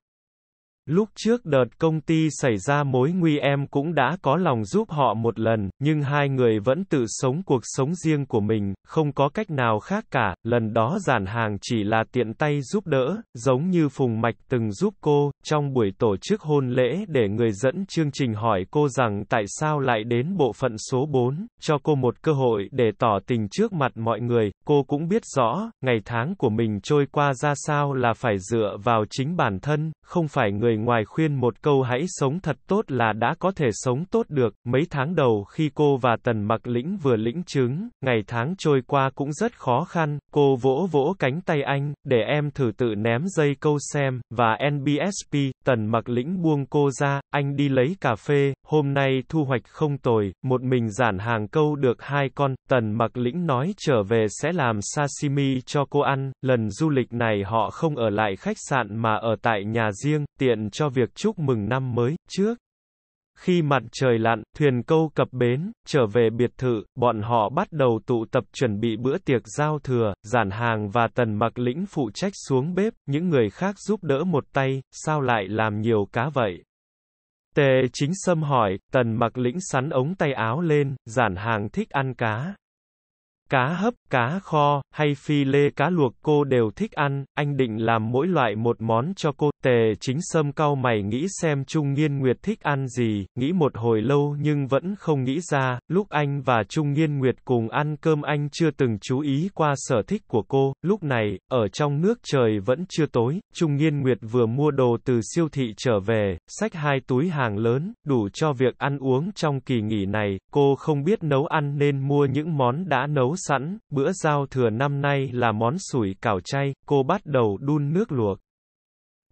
Speaker 1: Lúc trước đợt công ty xảy ra mối nguy em cũng đã có lòng giúp họ một lần, nhưng hai người vẫn tự sống cuộc sống riêng của mình, không có cách nào khác cả, lần đó giản hàng chỉ là tiện tay giúp đỡ, giống như Phùng Mạch từng giúp cô, trong buổi tổ chức hôn lễ để người dẫn chương trình hỏi cô rằng tại sao lại đến bộ phận số 4, cho cô một cơ hội để tỏ tình trước mặt mọi người, cô cũng biết rõ, ngày tháng của mình trôi qua ra sao là phải dựa vào chính bản thân, không phải người người ngoài khuyên một câu hãy sống thật tốt là đã có thể sống tốt được, mấy tháng đầu khi cô và Tần Mặc Lĩnh vừa lĩnh chứng, ngày tháng trôi qua cũng rất khó khăn, cô vỗ vỗ cánh tay anh, để em thử tự ném dây câu xem, và NBSP, Tần Mặc Lĩnh buông cô ra, anh đi lấy cà phê, hôm nay thu hoạch không tồi, một mình giản hàng câu được hai con, Tần Mặc Lĩnh nói trở về sẽ làm sashimi cho cô ăn, lần du lịch này họ không ở lại khách sạn mà ở tại nhà riêng, tiện cho việc chúc mừng năm mới, trước. Khi mặt trời lặn, thuyền câu cập bến, trở về biệt thự, bọn họ bắt đầu tụ tập chuẩn bị bữa tiệc giao thừa, giản hàng và tần mặc lĩnh phụ trách xuống bếp, những người khác giúp đỡ một tay, sao lại làm nhiều cá vậy? Tề chính xâm hỏi, tần mặc lĩnh sắn ống tay áo lên, giản hàng thích ăn cá. Cá hấp, cá kho, hay phi lê cá luộc cô đều thích ăn, anh định làm mỗi loại một món cho cô. Tề chính sâm cau mày nghĩ xem Trung Nghiên Nguyệt thích ăn gì, nghĩ một hồi lâu nhưng vẫn không nghĩ ra, lúc anh và Trung Nghiên Nguyệt cùng ăn cơm anh chưa từng chú ý qua sở thích của cô, lúc này, ở trong nước trời vẫn chưa tối, Trung Nghiên Nguyệt vừa mua đồ từ siêu thị trở về, xách hai túi hàng lớn, đủ cho việc ăn uống trong kỳ nghỉ này, cô không biết nấu ăn nên mua những món đã nấu sẵn, bữa giao thừa năm nay là món sủi cảo chay, cô bắt đầu đun nước luộc.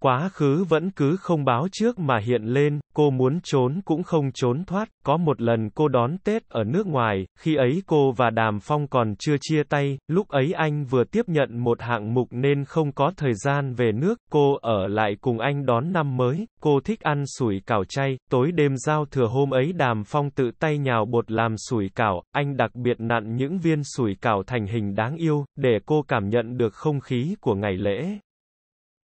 Speaker 1: Quá khứ vẫn cứ không báo trước mà hiện lên, cô muốn trốn cũng không trốn thoát, có một lần cô đón Tết ở nước ngoài, khi ấy cô và Đàm Phong còn chưa chia tay, lúc ấy anh vừa tiếp nhận một hạng mục nên không có thời gian về nước, cô ở lại cùng anh đón năm mới, cô thích ăn sủi cảo chay, tối đêm giao thừa hôm ấy Đàm Phong tự tay nhào bột làm sủi cảo, anh đặc biệt nặn những viên sủi cảo thành hình đáng yêu, để cô cảm nhận được không khí của ngày lễ.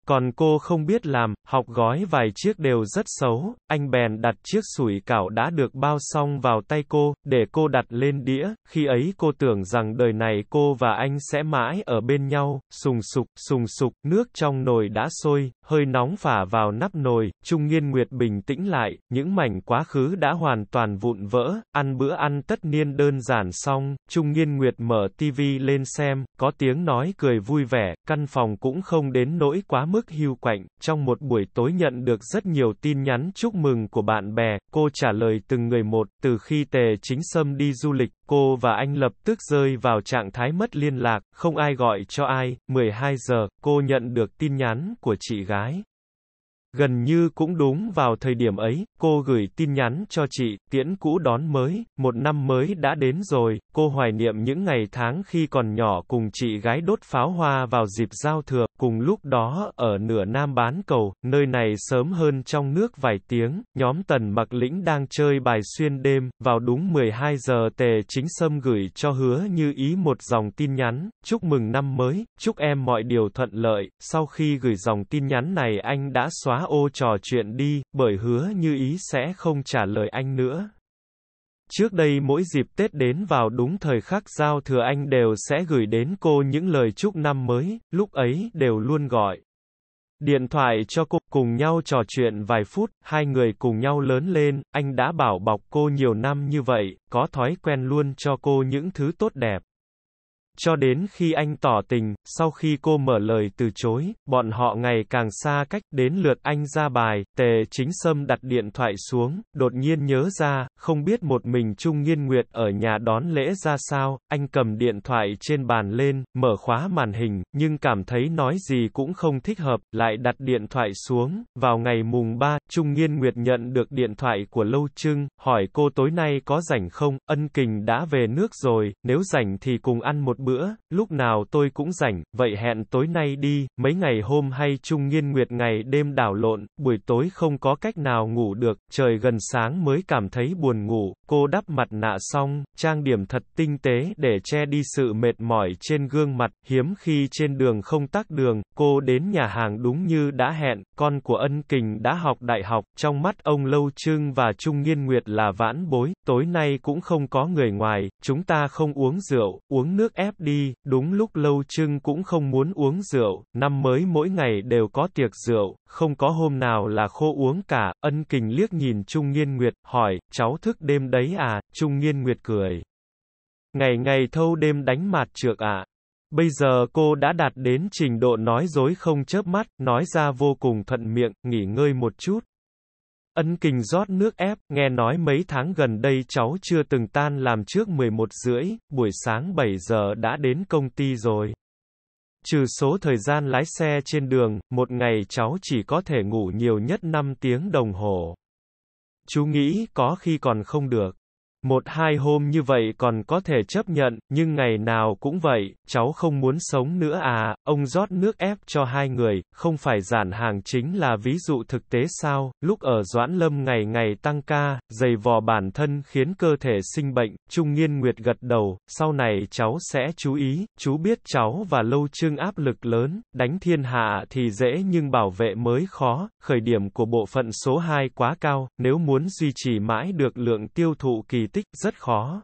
Speaker 1: Còn cô không biết làm, học gói vài chiếc đều rất xấu, anh bèn đặt chiếc sủi cảo đã được bao xong vào tay cô, để cô đặt lên đĩa, khi ấy cô tưởng rằng đời này cô và anh sẽ mãi ở bên nhau, sùng sục, sùng sục, nước trong nồi đã sôi, hơi nóng phả vào nắp nồi, Trung Nghiên Nguyệt bình tĩnh lại, những mảnh quá khứ đã hoàn toàn vụn vỡ, ăn bữa ăn tất niên đơn giản xong, Trung Nghiên Nguyệt mở tivi lên xem, có tiếng nói cười vui vẻ, căn phòng cũng không đến nỗi quá mức mức hiu quạnh, trong một buổi tối nhận được rất nhiều tin nhắn chúc mừng của bạn bè, cô trả lời từng người một, từ khi Tề Chính Sâm đi du lịch, cô và anh lập tức rơi vào trạng thái mất liên lạc, không ai gọi cho ai, 12 giờ, cô nhận được tin nhắn của chị gái. Gần như cũng đúng vào thời điểm ấy, cô gửi tin nhắn cho chị, tiễn cũ đón mới, một năm mới đã đến rồi, cô hoài niệm những ngày tháng khi còn nhỏ cùng chị gái đốt pháo hoa vào dịp giao thừa, cùng lúc đó ở nửa Nam Bán Cầu, nơi này sớm hơn trong nước vài tiếng, nhóm Tần Mặc Lĩnh đang chơi bài xuyên đêm, vào đúng 12 giờ tề chính sâm gửi cho hứa như ý một dòng tin nhắn, chúc mừng năm mới, chúc em mọi điều thuận lợi, sau khi gửi dòng tin nhắn này anh đã xóa ô trò chuyện đi, bởi hứa như ý sẽ không trả lời anh nữa. Trước đây mỗi dịp Tết đến vào đúng thời khắc giao thừa anh đều sẽ gửi đến cô những lời chúc năm mới, lúc ấy đều luôn gọi. Điện thoại cho cô, cùng nhau trò chuyện vài phút, hai người cùng nhau lớn lên, anh đã bảo bọc cô nhiều năm như vậy, có thói quen luôn cho cô những thứ tốt đẹp. Cho đến khi anh tỏ tình, sau khi cô mở lời từ chối, bọn họ ngày càng xa cách, đến lượt anh ra bài, tề chính sâm đặt điện thoại xuống, đột nhiên nhớ ra, không biết một mình Trung Nghiên Nguyệt ở nhà đón lễ ra sao, anh cầm điện thoại trên bàn lên, mở khóa màn hình, nhưng cảm thấy nói gì cũng không thích hợp, lại đặt điện thoại xuống, vào ngày mùng 3, Trung Nghiên Nguyệt nhận được điện thoại của Lâu Trưng, hỏi cô tối nay có rảnh không, ân kình đã về nước rồi, nếu rảnh thì cùng ăn một bữa, lúc nào tôi cũng rảnh, vậy hẹn tối nay đi, mấy ngày hôm hay chung nghiên nguyệt ngày đêm đảo lộn, buổi tối không có cách nào ngủ được, trời gần sáng mới cảm thấy buồn ngủ, cô đắp mặt nạ xong, trang điểm thật tinh tế để che đi sự mệt mỏi trên gương mặt, hiếm khi trên đường không tắc đường, cô đến nhà hàng đúng như đã hẹn, con của ân kình đã học đại học, trong mắt ông Lâu Trưng và Trung Nghiên Nguyệt là vãn bối, tối nay cũng không có người ngoài, chúng ta không uống rượu, uống nước ép đi, đúng lúc lâu trưng cũng không muốn uống rượu, năm mới mỗi ngày đều có tiệc rượu, không có hôm nào là khô uống cả, ân kình liếc nhìn Trung Nghiên Nguyệt, hỏi, cháu thức đêm đấy à, Trung Nghiên Nguyệt cười. Ngày ngày thâu đêm đánh mạt trược ạ. Bây giờ cô đã đạt đến trình độ nói dối không chớp mắt, nói ra vô cùng thuận miệng, nghỉ ngơi một chút. Ấn Kinh rót nước ép, nghe nói mấy tháng gần đây cháu chưa từng tan làm trước 11 rưỡi, buổi sáng 7 giờ đã đến công ty rồi. Trừ số thời gian lái xe trên đường, một ngày cháu chỉ có thể ngủ nhiều nhất 5 tiếng đồng hồ. Chú nghĩ có khi còn không được. Một hai hôm như vậy còn có thể chấp nhận, nhưng ngày nào cũng vậy, cháu không muốn sống nữa à, ông rót nước ép cho hai người, không phải giản hàng chính là ví dụ thực tế sao, lúc ở Doãn Lâm ngày ngày tăng ca, dày vò bản thân khiến cơ thể sinh bệnh, Trung Nghiên Nguyệt gật đầu, sau này cháu sẽ chú ý, chú biết cháu và lâu trương áp lực lớn, đánh thiên hạ thì dễ nhưng bảo vệ mới khó, khởi điểm của bộ phận số 2 quá cao, nếu muốn duy trì mãi được lượng tiêu thụ kỳ tích, rất khó.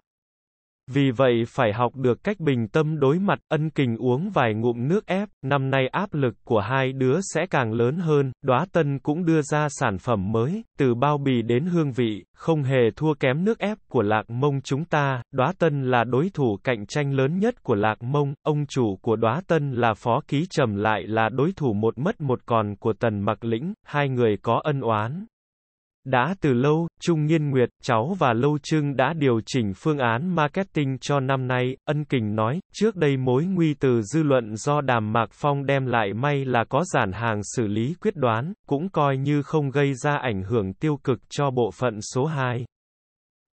Speaker 1: Vì vậy phải học được cách bình tâm đối mặt, ân kình uống vài ngụm nước ép, năm nay áp lực của hai đứa sẽ càng lớn hơn, đóa tân cũng đưa ra sản phẩm mới, từ bao bì đến hương vị, không hề thua kém nước ép của lạc mông chúng ta, đóa tân là đối thủ cạnh tranh lớn nhất của lạc mông, ông chủ của đóa tân là phó ký trầm lại là đối thủ một mất một còn của tần mặc lĩnh, hai người có ân oán. Đã từ lâu, Trung Nghiên Nguyệt, cháu và Lâu Trưng đã điều chỉnh phương án marketing cho năm nay, ân kình nói, trước đây mối nguy từ dư luận do đàm mạc phong đem lại may là có giản hàng xử lý quyết đoán, cũng coi như không gây ra ảnh hưởng tiêu cực cho bộ phận số 2.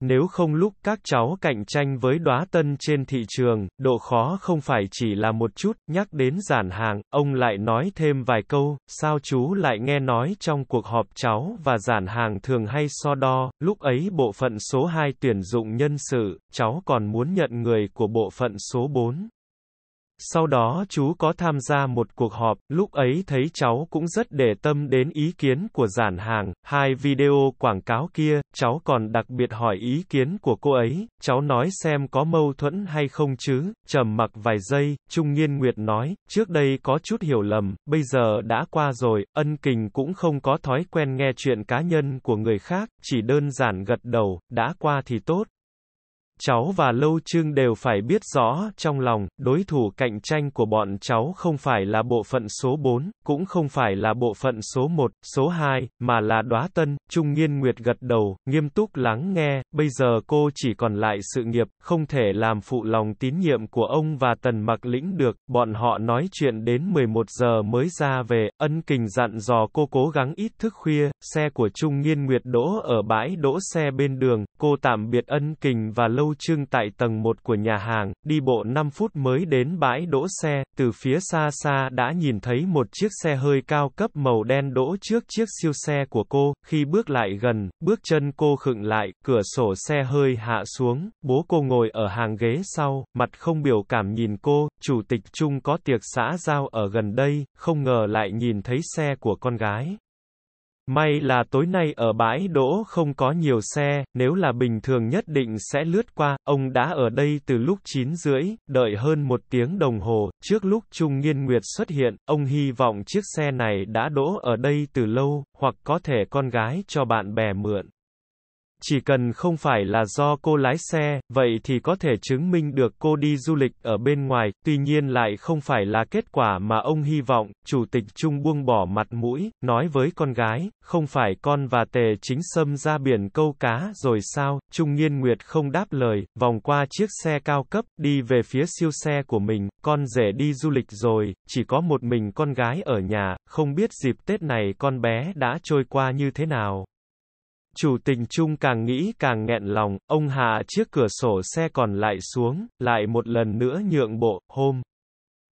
Speaker 1: Nếu không lúc các cháu cạnh tranh với đóa tân trên thị trường, độ khó không phải chỉ là một chút, nhắc đến giản hàng, ông lại nói thêm vài câu, sao chú lại nghe nói trong cuộc họp cháu và giản hàng thường hay so đo, lúc ấy bộ phận số 2 tuyển dụng nhân sự, cháu còn muốn nhận người của bộ phận số 4. Sau đó chú có tham gia một cuộc họp, lúc ấy thấy cháu cũng rất để tâm đến ý kiến của giản hàng, hai video quảng cáo kia, cháu còn đặc biệt hỏi ý kiến của cô ấy, cháu nói xem có mâu thuẫn hay không chứ, trầm mặc vài giây, Trung Nghiên Nguyệt nói, trước đây có chút hiểu lầm, bây giờ đã qua rồi, ân kình cũng không có thói quen nghe chuyện cá nhân của người khác, chỉ đơn giản gật đầu, đã qua thì tốt, cháu và Lâu Trương đều phải biết rõ trong lòng, đối thủ cạnh tranh của bọn cháu không phải là bộ phận số 4, cũng không phải là bộ phận số 1, số 2, mà là đóa tân, Trung Nghiên Nguyệt gật đầu, nghiêm túc lắng nghe, bây giờ cô chỉ còn lại sự nghiệp, không thể làm phụ lòng tín nhiệm của ông và Tần Mặc Lĩnh được, bọn họ nói chuyện đến 11 giờ mới ra về, ân kình dặn dò cô cố gắng ít thức khuya, xe của Trung Nghiên Nguyệt đỗ ở bãi đỗ xe bên đường, cô tạm biệt ân kình và Lâu Âu Trưng tại tầng 1 của nhà hàng, đi bộ 5 phút mới đến bãi đỗ xe, từ phía xa xa đã nhìn thấy một chiếc xe hơi cao cấp màu đen đỗ trước chiếc siêu xe của cô, khi bước lại gần, bước chân cô khựng lại, cửa sổ xe hơi hạ xuống, bố cô ngồi ở hàng ghế sau, mặt không biểu cảm nhìn cô, chủ tịch chung có tiệc xã giao ở gần đây, không ngờ lại nhìn thấy xe của con gái. May là tối nay ở bãi đỗ không có nhiều xe, nếu là bình thường nhất định sẽ lướt qua, ông đã ở đây từ lúc 9 rưỡi, đợi hơn một tiếng đồng hồ, trước lúc Trung Nghiên Nguyệt xuất hiện, ông hy vọng chiếc xe này đã đỗ ở đây từ lâu, hoặc có thể con gái cho bạn bè mượn. Chỉ cần không phải là do cô lái xe, vậy thì có thể chứng minh được cô đi du lịch ở bên ngoài, tuy nhiên lại không phải là kết quả mà ông hy vọng, Chủ tịch Trung buông bỏ mặt mũi, nói với con gái, không phải con và tề chính xâm ra biển câu cá rồi sao, Trung Nghiên Nguyệt không đáp lời, vòng qua chiếc xe cao cấp, đi về phía siêu xe của mình, con rể đi du lịch rồi, chỉ có một mình con gái ở nhà, không biết dịp Tết này con bé đã trôi qua như thế nào. Chủ tình Trung càng nghĩ càng nghẹn lòng, ông hạ chiếc cửa sổ xe còn lại xuống, lại một lần nữa nhượng bộ, hôm.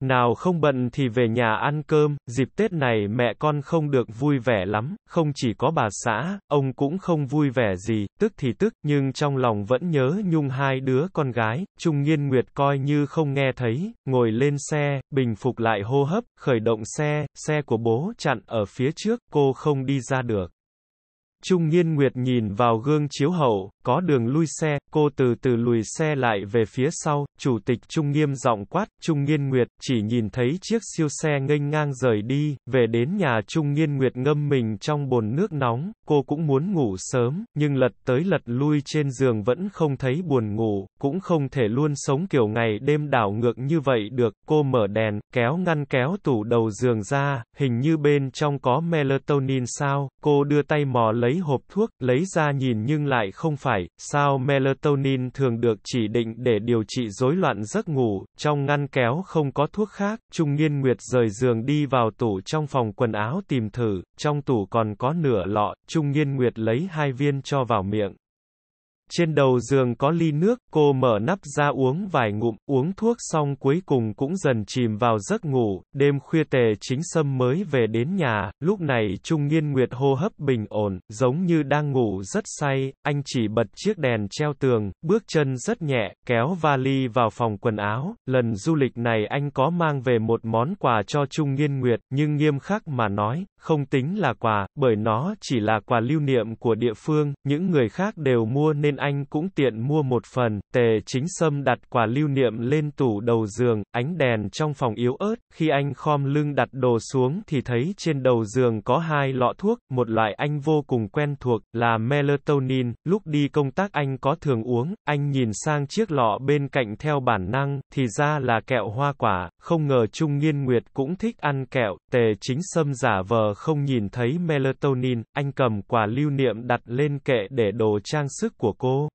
Speaker 1: Nào không bận thì về nhà ăn cơm, dịp Tết này mẹ con không được vui vẻ lắm, không chỉ có bà xã, ông cũng không vui vẻ gì, tức thì tức, nhưng trong lòng vẫn nhớ nhung hai đứa con gái, Trung Nghiên Nguyệt coi như không nghe thấy, ngồi lên xe, bình phục lại hô hấp, khởi động xe, xe của bố chặn ở phía trước, cô không đi ra được. Trung Nghiên Nguyệt nhìn vào gương chiếu hậu, có đường lui xe, cô từ từ lùi xe lại về phía sau, chủ tịch Trung nghiêm giọng quát, Trung Nghiên Nguyệt, chỉ nhìn thấy chiếc siêu xe nghênh ngang rời đi, về đến nhà Trung Nghiên Nguyệt ngâm mình trong bồn nước nóng, cô cũng muốn ngủ sớm, nhưng lật tới lật lui trên giường vẫn không thấy buồn ngủ, cũng không thể luôn sống kiểu ngày đêm đảo ngược như vậy được, cô mở đèn, kéo ngăn kéo tủ đầu giường ra, hình như bên trong có melatonin sao, cô đưa tay mò lấy hộp thuốc, lấy ra nhìn nhưng lại không phải, sao melatonin melatonin thường được chỉ định để điều trị rối loạn giấc ngủ, trong ngăn kéo không có thuốc khác, Trung Nghiên Nguyệt rời giường đi vào tủ trong phòng quần áo tìm thử, trong tủ còn có nửa lọ, Trung Nghiên Nguyệt lấy hai viên cho vào miệng. Trên đầu giường có ly nước, cô mở nắp ra uống vài ngụm, uống thuốc xong cuối cùng cũng dần chìm vào giấc ngủ, đêm khuya tề chính sâm mới về đến nhà, lúc này Trung Nghiên Nguyệt hô hấp bình ổn, giống như đang ngủ rất say, anh chỉ bật chiếc đèn treo tường, bước chân rất nhẹ, kéo vali vào phòng quần áo, lần du lịch này anh có mang về một món quà cho Trung Nghiên Nguyệt, nhưng nghiêm khắc mà nói, không tính là quà, bởi nó chỉ là quà lưu niệm của địa phương, những người khác đều mua nên anh cũng tiện mua một phần, tề chính sâm đặt quả lưu niệm lên tủ đầu giường, ánh đèn trong phòng yếu ớt, khi anh khom lưng đặt đồ xuống thì thấy trên đầu giường có hai lọ thuốc, một loại anh vô cùng quen thuộc, là melatonin, lúc đi công tác anh có thường uống, anh nhìn sang chiếc lọ bên cạnh theo bản năng, thì ra là kẹo hoa quả, không ngờ Trung Nghiên Nguyệt cũng thích ăn kẹo, tề chính sâm giả vờ không nhìn thấy melatonin, anh cầm quả lưu niệm đặt lên kệ để đồ trang sức của cô, four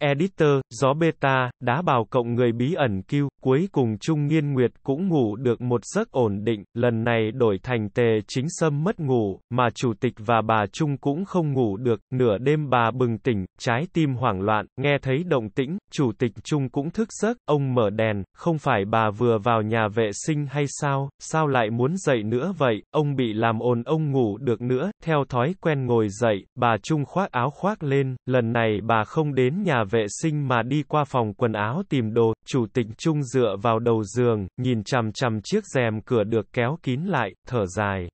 Speaker 1: Editor, gió beta, đá bào cộng người bí ẩn kêu, cuối cùng Trung Nghiên Nguyệt cũng ngủ được một giấc ổn định, lần này đổi thành tề chính sâm mất ngủ, mà chủ tịch và bà Trung cũng không ngủ được, nửa đêm bà bừng tỉnh, trái tim hoảng loạn, nghe thấy động tĩnh, chủ tịch Trung cũng thức giấc, ông mở đèn, không phải bà vừa vào nhà vệ sinh hay sao, sao lại muốn dậy nữa vậy, ông bị làm ồn ông ngủ được nữa, theo thói quen ngồi dậy, bà Trung khoác áo khoác lên, lần này bà không đến nhà vệ sinh mà đi qua phòng quần áo tìm đồ, chủ tịch Trung dựa vào đầu giường, nhìn chằm chằm chiếc rèm cửa được kéo kín lại, thở dài.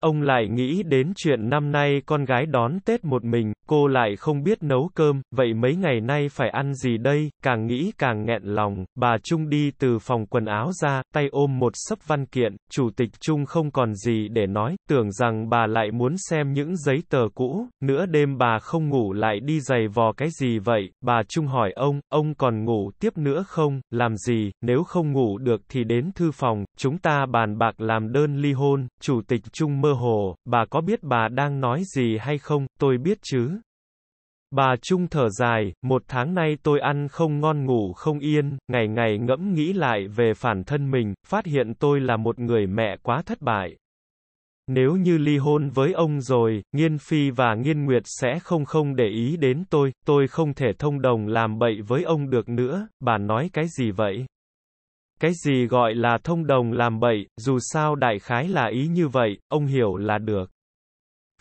Speaker 1: Ông lại nghĩ đến chuyện năm nay con gái đón Tết một mình, cô lại không biết nấu cơm, vậy mấy ngày nay phải ăn gì đây, càng nghĩ càng nghẹn lòng, bà Trung đi từ phòng quần áo ra, tay ôm một sấp văn kiện, chủ tịch Trung không còn gì để nói, tưởng rằng bà lại muốn xem những giấy tờ cũ, nửa đêm bà không ngủ lại đi giày vò cái gì vậy, bà Trung hỏi ông, ông còn ngủ tiếp nữa không, làm gì, nếu không ngủ được thì đến thư phòng, chúng ta bàn bạc làm đơn ly hôn, chủ tịch Trung mơ hồ, bà có biết bà đang nói gì hay không, tôi biết chứ. Bà Trung thở dài, một tháng nay tôi ăn không ngon ngủ không yên, ngày ngày ngẫm nghĩ lại về phản thân mình, phát hiện tôi là một người mẹ quá thất bại. Nếu như ly hôn với ông rồi, Nghiên Phi và Nghiên Nguyệt sẽ không không để ý đến tôi, tôi không thể thông đồng làm bậy với ông được nữa, bà nói cái gì vậy? Cái gì gọi là thông đồng làm bậy, dù sao đại khái là ý như vậy, ông hiểu là được.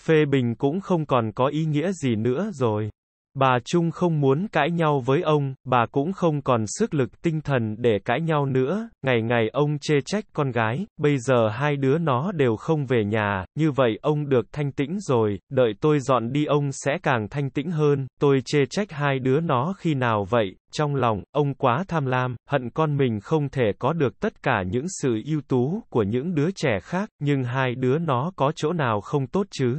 Speaker 1: Phê bình cũng không còn có ý nghĩa gì nữa rồi. Bà Trung không muốn cãi nhau với ông, bà cũng không còn sức lực tinh thần để cãi nhau nữa, ngày ngày ông chê trách con gái, bây giờ hai đứa nó đều không về nhà, như vậy ông được thanh tĩnh rồi, đợi tôi dọn đi ông sẽ càng thanh tĩnh hơn, tôi chê trách hai đứa nó khi nào vậy, trong lòng, ông quá tham lam, hận con mình không thể có được tất cả những sự ưu tú của những đứa trẻ khác, nhưng hai đứa nó có chỗ nào không tốt chứ?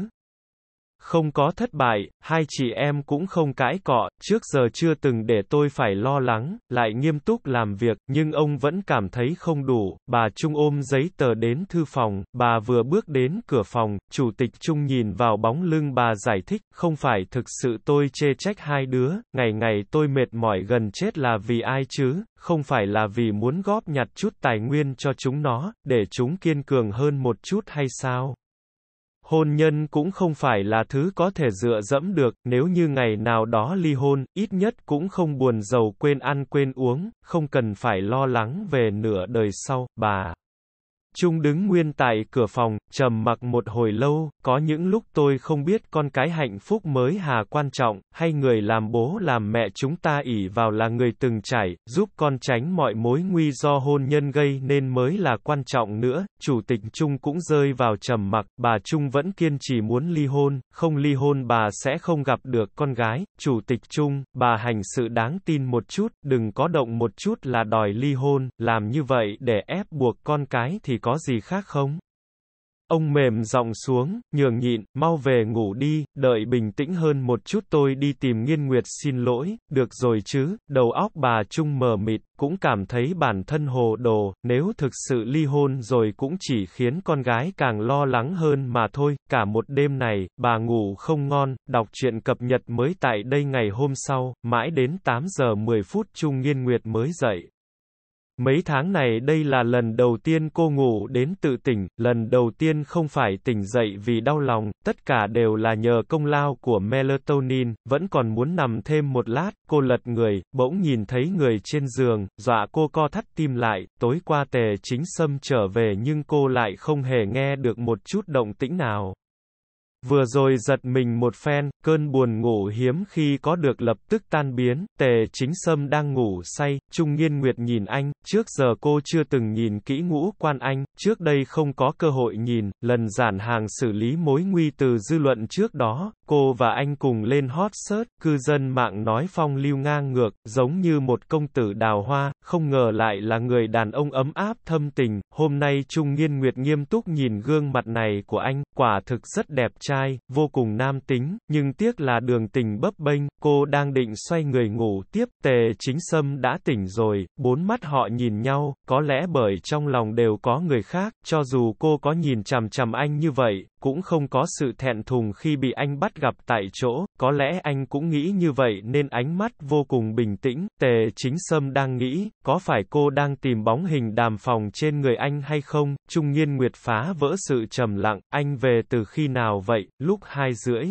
Speaker 1: Không có thất bại, hai chị em cũng không cãi cọ, trước giờ chưa từng để tôi phải lo lắng, lại nghiêm túc làm việc, nhưng ông vẫn cảm thấy không đủ, bà Trung ôm giấy tờ đến thư phòng, bà vừa bước đến cửa phòng, chủ tịch Trung nhìn vào bóng lưng bà giải thích, không phải thực sự tôi chê trách hai đứa, ngày ngày tôi mệt mỏi gần chết là vì ai chứ, không phải là vì muốn góp nhặt chút tài nguyên cho chúng nó, để chúng kiên cường hơn một chút hay sao? hôn nhân cũng không phải là thứ có thể dựa dẫm được, nếu như ngày nào đó ly hôn, ít nhất cũng không buồn giàu quên ăn quên uống, không cần phải lo lắng về nửa đời sau, bà. Trung đứng nguyên tại cửa phòng, trầm mặc một hồi lâu, có những lúc tôi không biết con cái hạnh phúc mới hà quan trọng, hay người làm bố làm mẹ chúng ta ỷ vào là người từng trải, giúp con tránh mọi mối nguy do hôn nhân gây nên mới là quan trọng nữa, chủ tịch Trung cũng rơi vào trầm mặc, bà Trung vẫn kiên trì muốn ly hôn, không ly hôn bà sẽ không gặp được con gái, chủ tịch Trung, bà hành sự đáng tin một chút, đừng có động một chút là đòi ly hôn, làm như vậy để ép buộc con cái thì có gì khác không? Ông mềm giọng xuống, nhường nhịn, mau về ngủ đi, đợi bình tĩnh hơn một chút tôi đi tìm nghiên nguyệt xin lỗi, được rồi chứ, đầu óc bà Trung mờ mịt, cũng cảm thấy bản thân hồ đồ, nếu thực sự ly hôn rồi cũng chỉ khiến con gái càng lo lắng hơn mà thôi, cả một đêm này, bà ngủ không ngon, đọc truyện cập nhật mới tại đây ngày hôm sau, mãi đến 8 giờ 10 phút Trung nghiên nguyệt mới dậy. Mấy tháng này đây là lần đầu tiên cô ngủ đến tự tỉnh, lần đầu tiên không phải tỉnh dậy vì đau lòng, tất cả đều là nhờ công lao của melatonin, vẫn còn muốn nằm thêm một lát, cô lật người, bỗng nhìn thấy người trên giường, dọa cô co thắt tim lại, tối qua tề chính xâm trở về nhưng cô lại không hề nghe được một chút động tĩnh nào. Vừa rồi giật mình một phen, cơn buồn ngủ hiếm khi có được lập tức tan biến, tề chính sâm đang ngủ say, Trung Nghiên Nguyệt nhìn anh, trước giờ cô chưa từng nhìn kỹ ngũ quan anh, trước đây không có cơ hội nhìn, lần giản hàng xử lý mối nguy từ dư luận trước đó, cô và anh cùng lên hot search, cư dân mạng nói phong lưu ngang ngược, giống như một công tử đào hoa, không ngờ lại là người đàn ông ấm áp thâm tình, hôm nay Trung Nghiên Nguyệt nghiêm túc nhìn gương mặt này của anh, quả thực rất đẹp trai trai, vô cùng nam tính, nhưng tiếc là đường tình bấp bênh, cô đang định xoay người ngủ tiếp, tề chính sâm đã tỉnh rồi, bốn mắt họ nhìn nhau, có lẽ bởi trong lòng đều có người khác, cho dù cô có nhìn chằm chằm anh như vậy, cũng không có sự thẹn thùng khi bị anh bắt gặp tại chỗ, có lẽ anh cũng nghĩ như vậy nên ánh mắt vô cùng bình tĩnh, tề chính sâm đang nghĩ, có phải cô đang tìm bóng hình đàm phòng trên người anh hay không, trung nghiên nguyệt phá vỡ sự trầm lặng, anh về từ khi nào vậy, lúc hai rưỡi.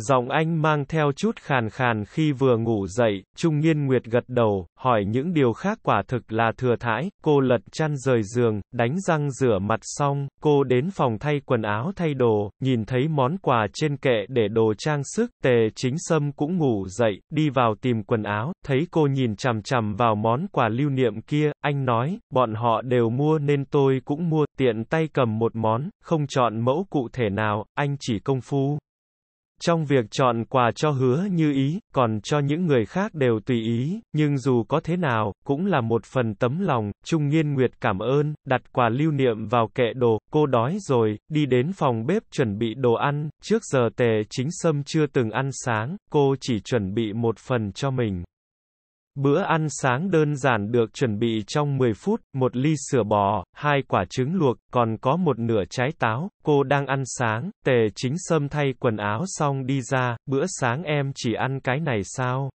Speaker 1: Giọng anh mang theo chút khàn khàn khi vừa ngủ dậy, Trung Nghiên Nguyệt gật đầu, hỏi những điều khác quả thực là thừa thãi, cô lật chăn rời giường, đánh răng rửa mặt xong, cô đến phòng thay quần áo thay đồ, nhìn thấy món quà trên kệ để đồ trang sức, tề chính sâm cũng ngủ dậy, đi vào tìm quần áo, thấy cô nhìn chằm chằm vào món quà lưu niệm kia, anh nói, bọn họ đều mua nên tôi cũng mua, tiện tay cầm một món, không chọn mẫu cụ thể nào, anh chỉ công phu. Trong việc chọn quà cho hứa như ý, còn cho những người khác đều tùy ý, nhưng dù có thế nào, cũng là một phần tấm lòng, Trung Nghiên Nguyệt cảm ơn, đặt quà lưu niệm vào kệ đồ, cô đói rồi, đi đến phòng bếp chuẩn bị đồ ăn, trước giờ tề chính sâm chưa từng ăn sáng, cô chỉ chuẩn bị một phần cho mình. Bữa ăn sáng đơn giản được chuẩn bị trong 10 phút, một ly sữa bò, hai quả trứng luộc, còn có một nửa trái táo. Cô đang ăn sáng, Tề Chính Sâm thay quần áo xong đi ra, bữa sáng em chỉ ăn cái này sao?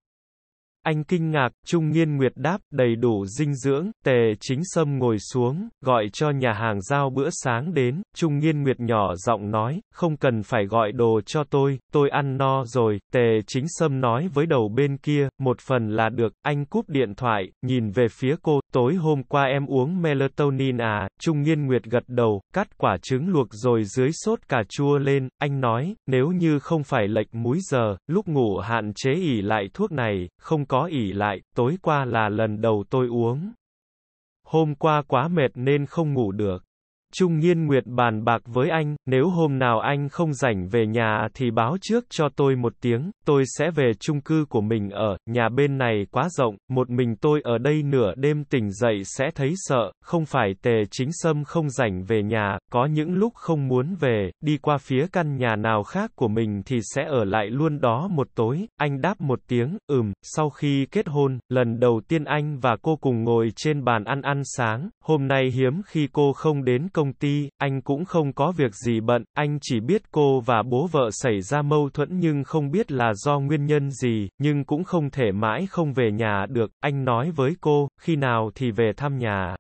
Speaker 1: Anh kinh ngạc, Trung Nghiên Nguyệt đáp, đầy đủ dinh dưỡng, tề chính sâm ngồi xuống, gọi cho nhà hàng giao bữa sáng đến, Trung Nghiên Nguyệt nhỏ giọng nói, không cần phải gọi đồ cho tôi, tôi ăn no rồi, tề chính sâm nói với đầu bên kia, một phần là được, anh cúp điện thoại, nhìn về phía cô, tối hôm qua em uống melatonin à, Trung Nghiên Nguyệt gật đầu, cắt quả trứng luộc rồi dưới sốt cà chua lên, anh nói, nếu như không phải lệch múi giờ, lúc ngủ hạn chế ỉ lại thuốc này, không có có ỉ lại, tối qua là lần đầu tôi uống. Hôm qua quá mệt nên không ngủ được. Trung Nhiên Nguyệt bàn bạc với anh, nếu hôm nào anh không rảnh về nhà thì báo trước cho tôi một tiếng, tôi sẽ về chung cư của mình ở, nhà bên này quá rộng, một mình tôi ở đây nửa đêm tỉnh dậy sẽ thấy sợ, không phải tề chính sâm không rảnh về nhà, có những lúc không muốn về, đi qua phía căn nhà nào khác của mình thì sẽ ở lại luôn đó một tối, anh đáp một tiếng, ừm, sau khi kết hôn, lần đầu tiên anh và cô cùng ngồi trên bàn ăn ăn sáng, hôm nay hiếm khi cô không đến công công ty, anh cũng không có việc gì bận, anh chỉ biết cô và bố vợ xảy ra mâu thuẫn nhưng không biết là do nguyên nhân gì, nhưng cũng không thể mãi không về nhà được, anh nói với cô, khi nào thì về thăm nhà.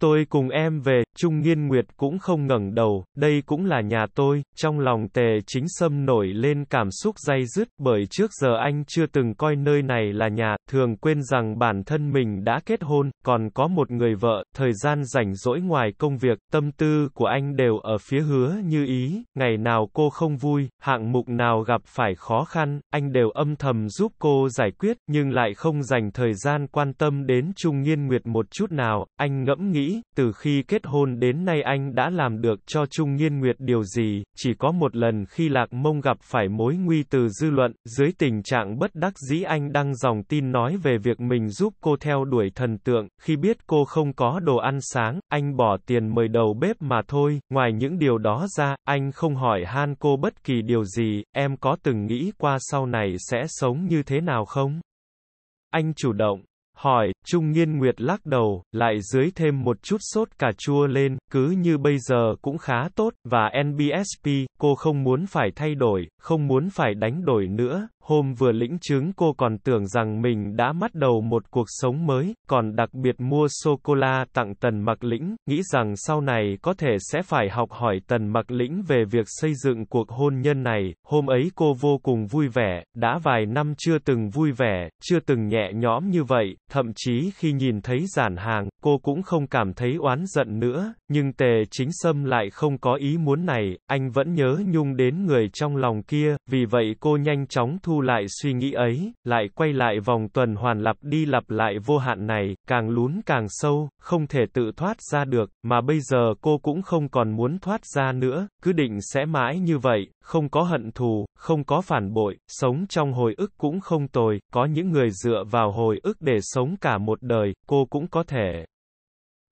Speaker 1: Tôi cùng em về, Trung Nghiên Nguyệt cũng không ngẩng đầu, đây cũng là nhà tôi, trong lòng tề chính sâm nổi lên cảm xúc dây dứt, bởi trước giờ anh chưa từng coi nơi này là nhà, thường quên rằng bản thân mình đã kết hôn, còn có một người vợ, thời gian rảnh rỗi ngoài công việc, tâm tư của anh đều ở phía hứa như ý, ngày nào cô không vui, hạng mục nào gặp phải khó khăn, anh đều âm thầm giúp cô giải quyết, nhưng lại không dành thời gian quan tâm đến Trung Nghiên Nguyệt một chút nào, anh ngẫm nghĩ, từ khi kết hôn, hôn đến nay anh đã làm được cho Trung Nghiên Nguyệt điều gì, chỉ có một lần khi Lạc Mông gặp phải mối nguy từ dư luận, dưới tình trạng bất đắc dĩ anh đăng dòng tin nói về việc mình giúp cô theo đuổi thần tượng, khi biết cô không có đồ ăn sáng, anh bỏ tiền mời đầu bếp mà thôi, ngoài những điều đó ra, anh không hỏi han cô bất kỳ điều gì, em có từng nghĩ qua sau này sẽ sống như thế nào không? Anh chủ động, Hỏi, Trung Nghiên Nguyệt lắc đầu, lại dưới thêm một chút sốt cà chua lên, cứ như bây giờ cũng khá tốt, và NBSP, cô không muốn phải thay đổi, không muốn phải đánh đổi nữa, hôm vừa lĩnh chứng cô còn tưởng rằng mình đã bắt đầu một cuộc sống mới, còn đặc biệt mua sô-cô-la tặng Tần Mặc Lĩnh, nghĩ rằng sau này có thể sẽ phải học hỏi Tần Mặc Lĩnh về việc xây dựng cuộc hôn nhân này, hôm ấy cô vô cùng vui vẻ, đã vài năm chưa từng vui vẻ, chưa từng nhẹ nhõm như vậy, thậm chí khi nhìn thấy giản hàng, cô cũng không cảm thấy oán giận nữa, nhưng tề chính sâm lại không có ý muốn này, anh vẫn nhớ nhung đến người trong lòng kia, vì vậy cô nhanh chóng thu lại suy nghĩ ấy, lại quay lại vòng tuần hoàn lặp đi lặp lại vô hạn này, càng lún càng sâu, không thể tự thoát ra được, mà bây giờ cô cũng không còn muốn thoát ra nữa, cứ định sẽ mãi như vậy, không có hận thù, không có phản bội, sống trong hồi ức cũng không tồi, có những người dựa vào hồi ức để sống sống cả một đời, cô cũng có thể.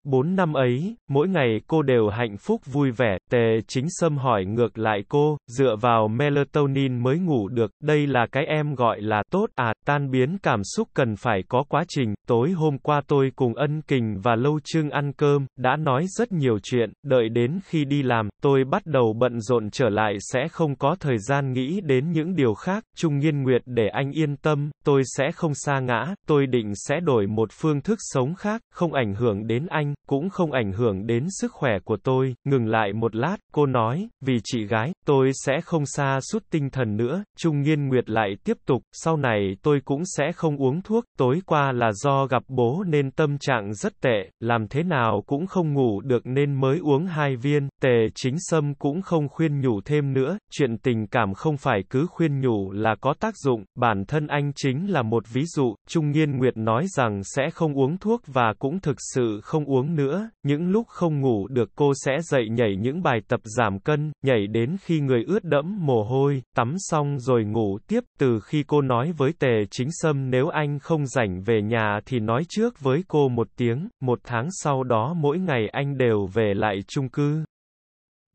Speaker 1: Bốn năm ấy, mỗi ngày cô đều hạnh phúc vui vẻ, tề chính sâm hỏi ngược lại cô, dựa vào melatonin mới ngủ được, đây là cái em gọi là tốt à, tan biến cảm xúc cần phải có quá trình, tối hôm qua tôi cùng ân kình và lâu trương ăn cơm, đã nói rất nhiều chuyện, đợi đến khi đi làm, tôi bắt đầu bận rộn trở lại sẽ không có thời gian nghĩ đến những điều khác, trung nghiên nguyệt để anh yên tâm, tôi sẽ không xa ngã, tôi định sẽ đổi một phương thức sống khác, không ảnh hưởng đến anh, cũng không ảnh hưởng đến sức khỏe của tôi, ngừng lại một lát, cô nói, vì chị gái, tôi sẽ không xa suốt tinh thần nữa, Trung Nghiên Nguyệt lại tiếp tục, sau này tôi cũng sẽ không uống thuốc, tối qua là do gặp bố nên tâm trạng rất tệ, làm thế nào cũng không ngủ được nên mới uống hai viên, tề chính sâm cũng không khuyên nhủ thêm nữa, chuyện tình cảm không phải cứ khuyên nhủ là có tác dụng, bản thân anh chính là một ví dụ, Trung Nghiên Nguyệt nói rằng sẽ không uống thuốc và cũng thực sự không uống xuống nữa, những lúc không ngủ được cô sẽ dậy nhảy những bài tập giảm cân, nhảy đến khi người ướt đẫm mồ hôi, tắm xong rồi ngủ tiếp. Từ khi cô nói với Tề Chính Sâm nếu anh không rảnh về nhà thì nói trước với cô một tiếng, một tháng sau đó mỗi ngày anh đều về lại chung cư,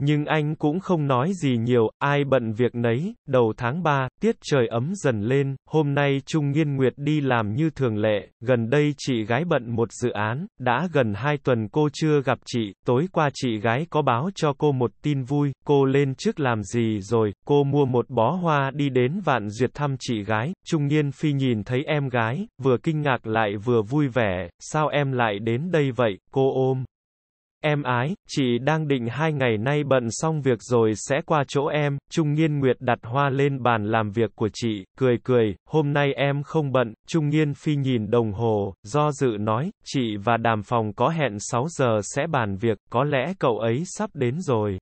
Speaker 1: nhưng anh cũng không nói gì nhiều, ai bận việc nấy, đầu tháng 3, tiết trời ấm dần lên, hôm nay Trung Nghiên Nguyệt đi làm như thường lệ, gần đây chị gái bận một dự án, đã gần 2 tuần cô chưa gặp chị, tối qua chị gái có báo cho cô một tin vui, cô lên trước làm gì rồi, cô mua một bó hoa đi đến vạn duyệt thăm chị gái, Trung Nghiên Phi nhìn thấy em gái, vừa kinh ngạc lại vừa vui vẻ, sao em lại đến đây vậy, cô ôm. Em ái, chị đang định hai ngày nay bận xong việc rồi sẽ qua chỗ em, Trung Nghiên Nguyệt đặt hoa lên bàn làm việc của chị, cười cười, hôm nay em không bận, Trung Nghiên Phi nhìn đồng hồ, do dự nói, chị và đàm phòng có hẹn 6 giờ sẽ bàn việc, có lẽ cậu ấy sắp đến rồi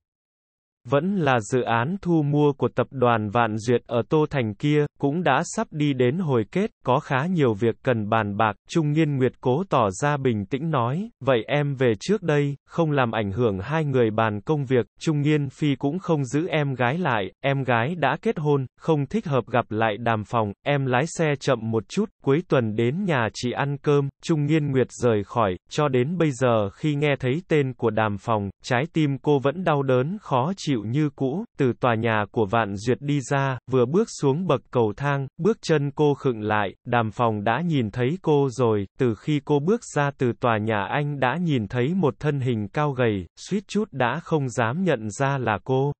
Speaker 1: vẫn là dự án thu mua của tập đoàn Vạn Duyệt ở Tô Thành kia, cũng đã sắp đi đến hồi kết, có khá nhiều việc cần bàn bạc, Trung Nghiên Nguyệt cố tỏ ra bình tĩnh nói, vậy em về trước đây, không làm ảnh hưởng hai người bàn công việc, Trung Nghiên Phi cũng không giữ em gái lại, em gái đã kết hôn, không thích hợp gặp lại đàm phòng, em lái xe chậm một chút, cuối tuần đến nhà chị ăn cơm, Trung Nghiên Nguyệt rời khỏi, cho đến bây giờ khi nghe thấy tên của đàm phòng, trái tim cô vẫn đau đớn khó chịu, chịu như cũ, từ tòa nhà của Vạn Duyệt đi ra, vừa bước xuống bậc cầu thang, bước chân cô khựng lại, đàm phòng đã nhìn thấy cô rồi, từ khi cô bước ra từ tòa nhà anh đã nhìn thấy một thân hình cao gầy, suýt chút đã không dám nhận ra là cô.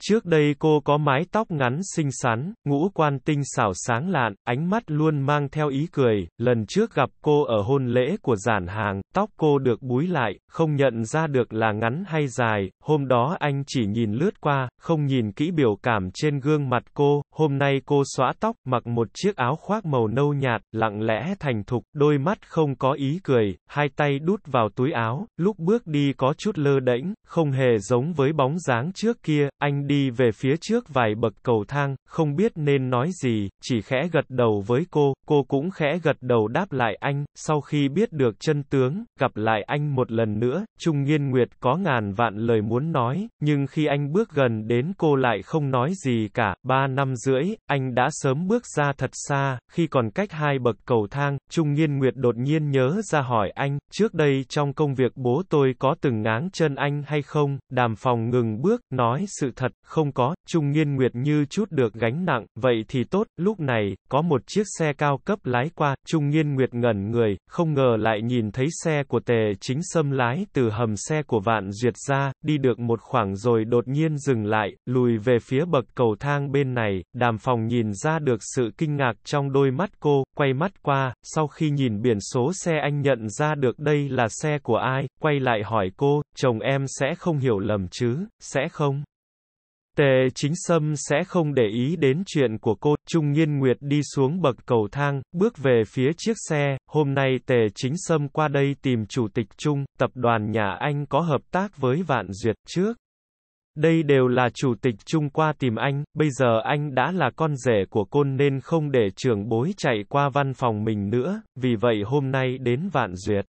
Speaker 1: Trước đây cô có mái tóc ngắn xinh xắn, ngũ quan tinh xảo sáng lạn, ánh mắt luôn mang theo ý cười, lần trước gặp cô ở hôn lễ của giản hàng, tóc cô được búi lại, không nhận ra được là ngắn hay dài, hôm đó anh chỉ nhìn lướt qua, không nhìn kỹ biểu cảm trên gương mặt cô, hôm nay cô xóa tóc, mặc một chiếc áo khoác màu nâu nhạt, lặng lẽ thành thục, đôi mắt không có ý cười, hai tay đút vào túi áo, lúc bước đi có chút lơ đễnh, không hề giống với bóng dáng trước kia, anh đi về phía trước vài bậc cầu thang, không biết nên nói gì, chỉ khẽ gật đầu với cô, cô cũng khẽ gật đầu đáp lại anh, sau khi biết được chân tướng, gặp lại anh một lần nữa, Trung Nghiên Nguyệt có ngàn vạn lời muốn nói, nhưng khi anh bước gần đến cô lại không nói gì cả, ba năm rưỡi, anh đã sớm bước ra thật xa, khi còn cách hai bậc cầu thang, Trung Nghiên Nguyệt đột nhiên nhớ ra hỏi anh, trước đây trong công việc bố tôi có từng ngáng chân anh hay không, đàm phòng ngừng bước, nói sự thật, không có, Trung Nghiên Nguyệt như chút được gánh nặng, vậy thì tốt, lúc này, có một chiếc xe cao cao cấp lái qua, Trung Nghiên Nguyệt ngẩn người, không ngờ lại nhìn thấy xe của tề chính sâm lái từ hầm xe của Vạn Duyệt ra, đi được một khoảng rồi đột nhiên dừng lại, lùi về phía bậc cầu thang bên này, đàm phòng nhìn ra được sự kinh ngạc trong đôi mắt cô, quay mắt qua, sau khi nhìn biển số xe anh nhận ra được đây là xe của ai, quay lại hỏi cô, chồng em sẽ không hiểu lầm chứ, sẽ không? Tề chính sâm sẽ không để ý đến chuyện của cô, Trung nhiên Nguyệt đi xuống bậc cầu thang, bước về phía chiếc xe, hôm nay tề chính sâm qua đây tìm Chủ tịch Trung, tập đoàn nhà anh có hợp tác với Vạn Duyệt trước. Đây đều là Chủ tịch Trung qua tìm anh, bây giờ anh đã là con rể của côn nên không để trưởng bối chạy qua văn phòng mình nữa, vì vậy hôm nay đến Vạn Duyệt.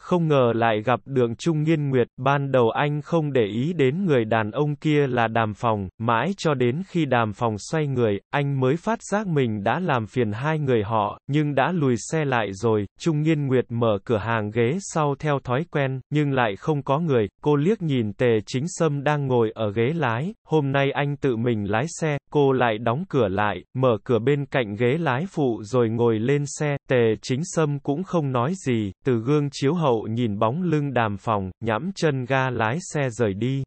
Speaker 1: Không ngờ lại gặp đường Trung Nghiên Nguyệt, ban đầu anh không để ý đến người đàn ông kia là đàm phòng, mãi cho đến khi đàm phòng xoay người, anh mới phát giác mình đã làm phiền hai người họ, nhưng đã lùi xe lại rồi, Trung Nghiên Nguyệt mở cửa hàng ghế sau theo thói quen, nhưng lại không có người, cô liếc nhìn tề chính sâm đang ngồi ở ghế lái, hôm nay anh tự mình lái xe, cô lại đóng cửa lại, mở cửa bên cạnh ghế lái phụ rồi ngồi lên xe, Tề chính sâm cũng không nói gì, từ gương chiếu hậu nhìn bóng lưng đàm phòng, nhắm chân ga lái xe rời đi.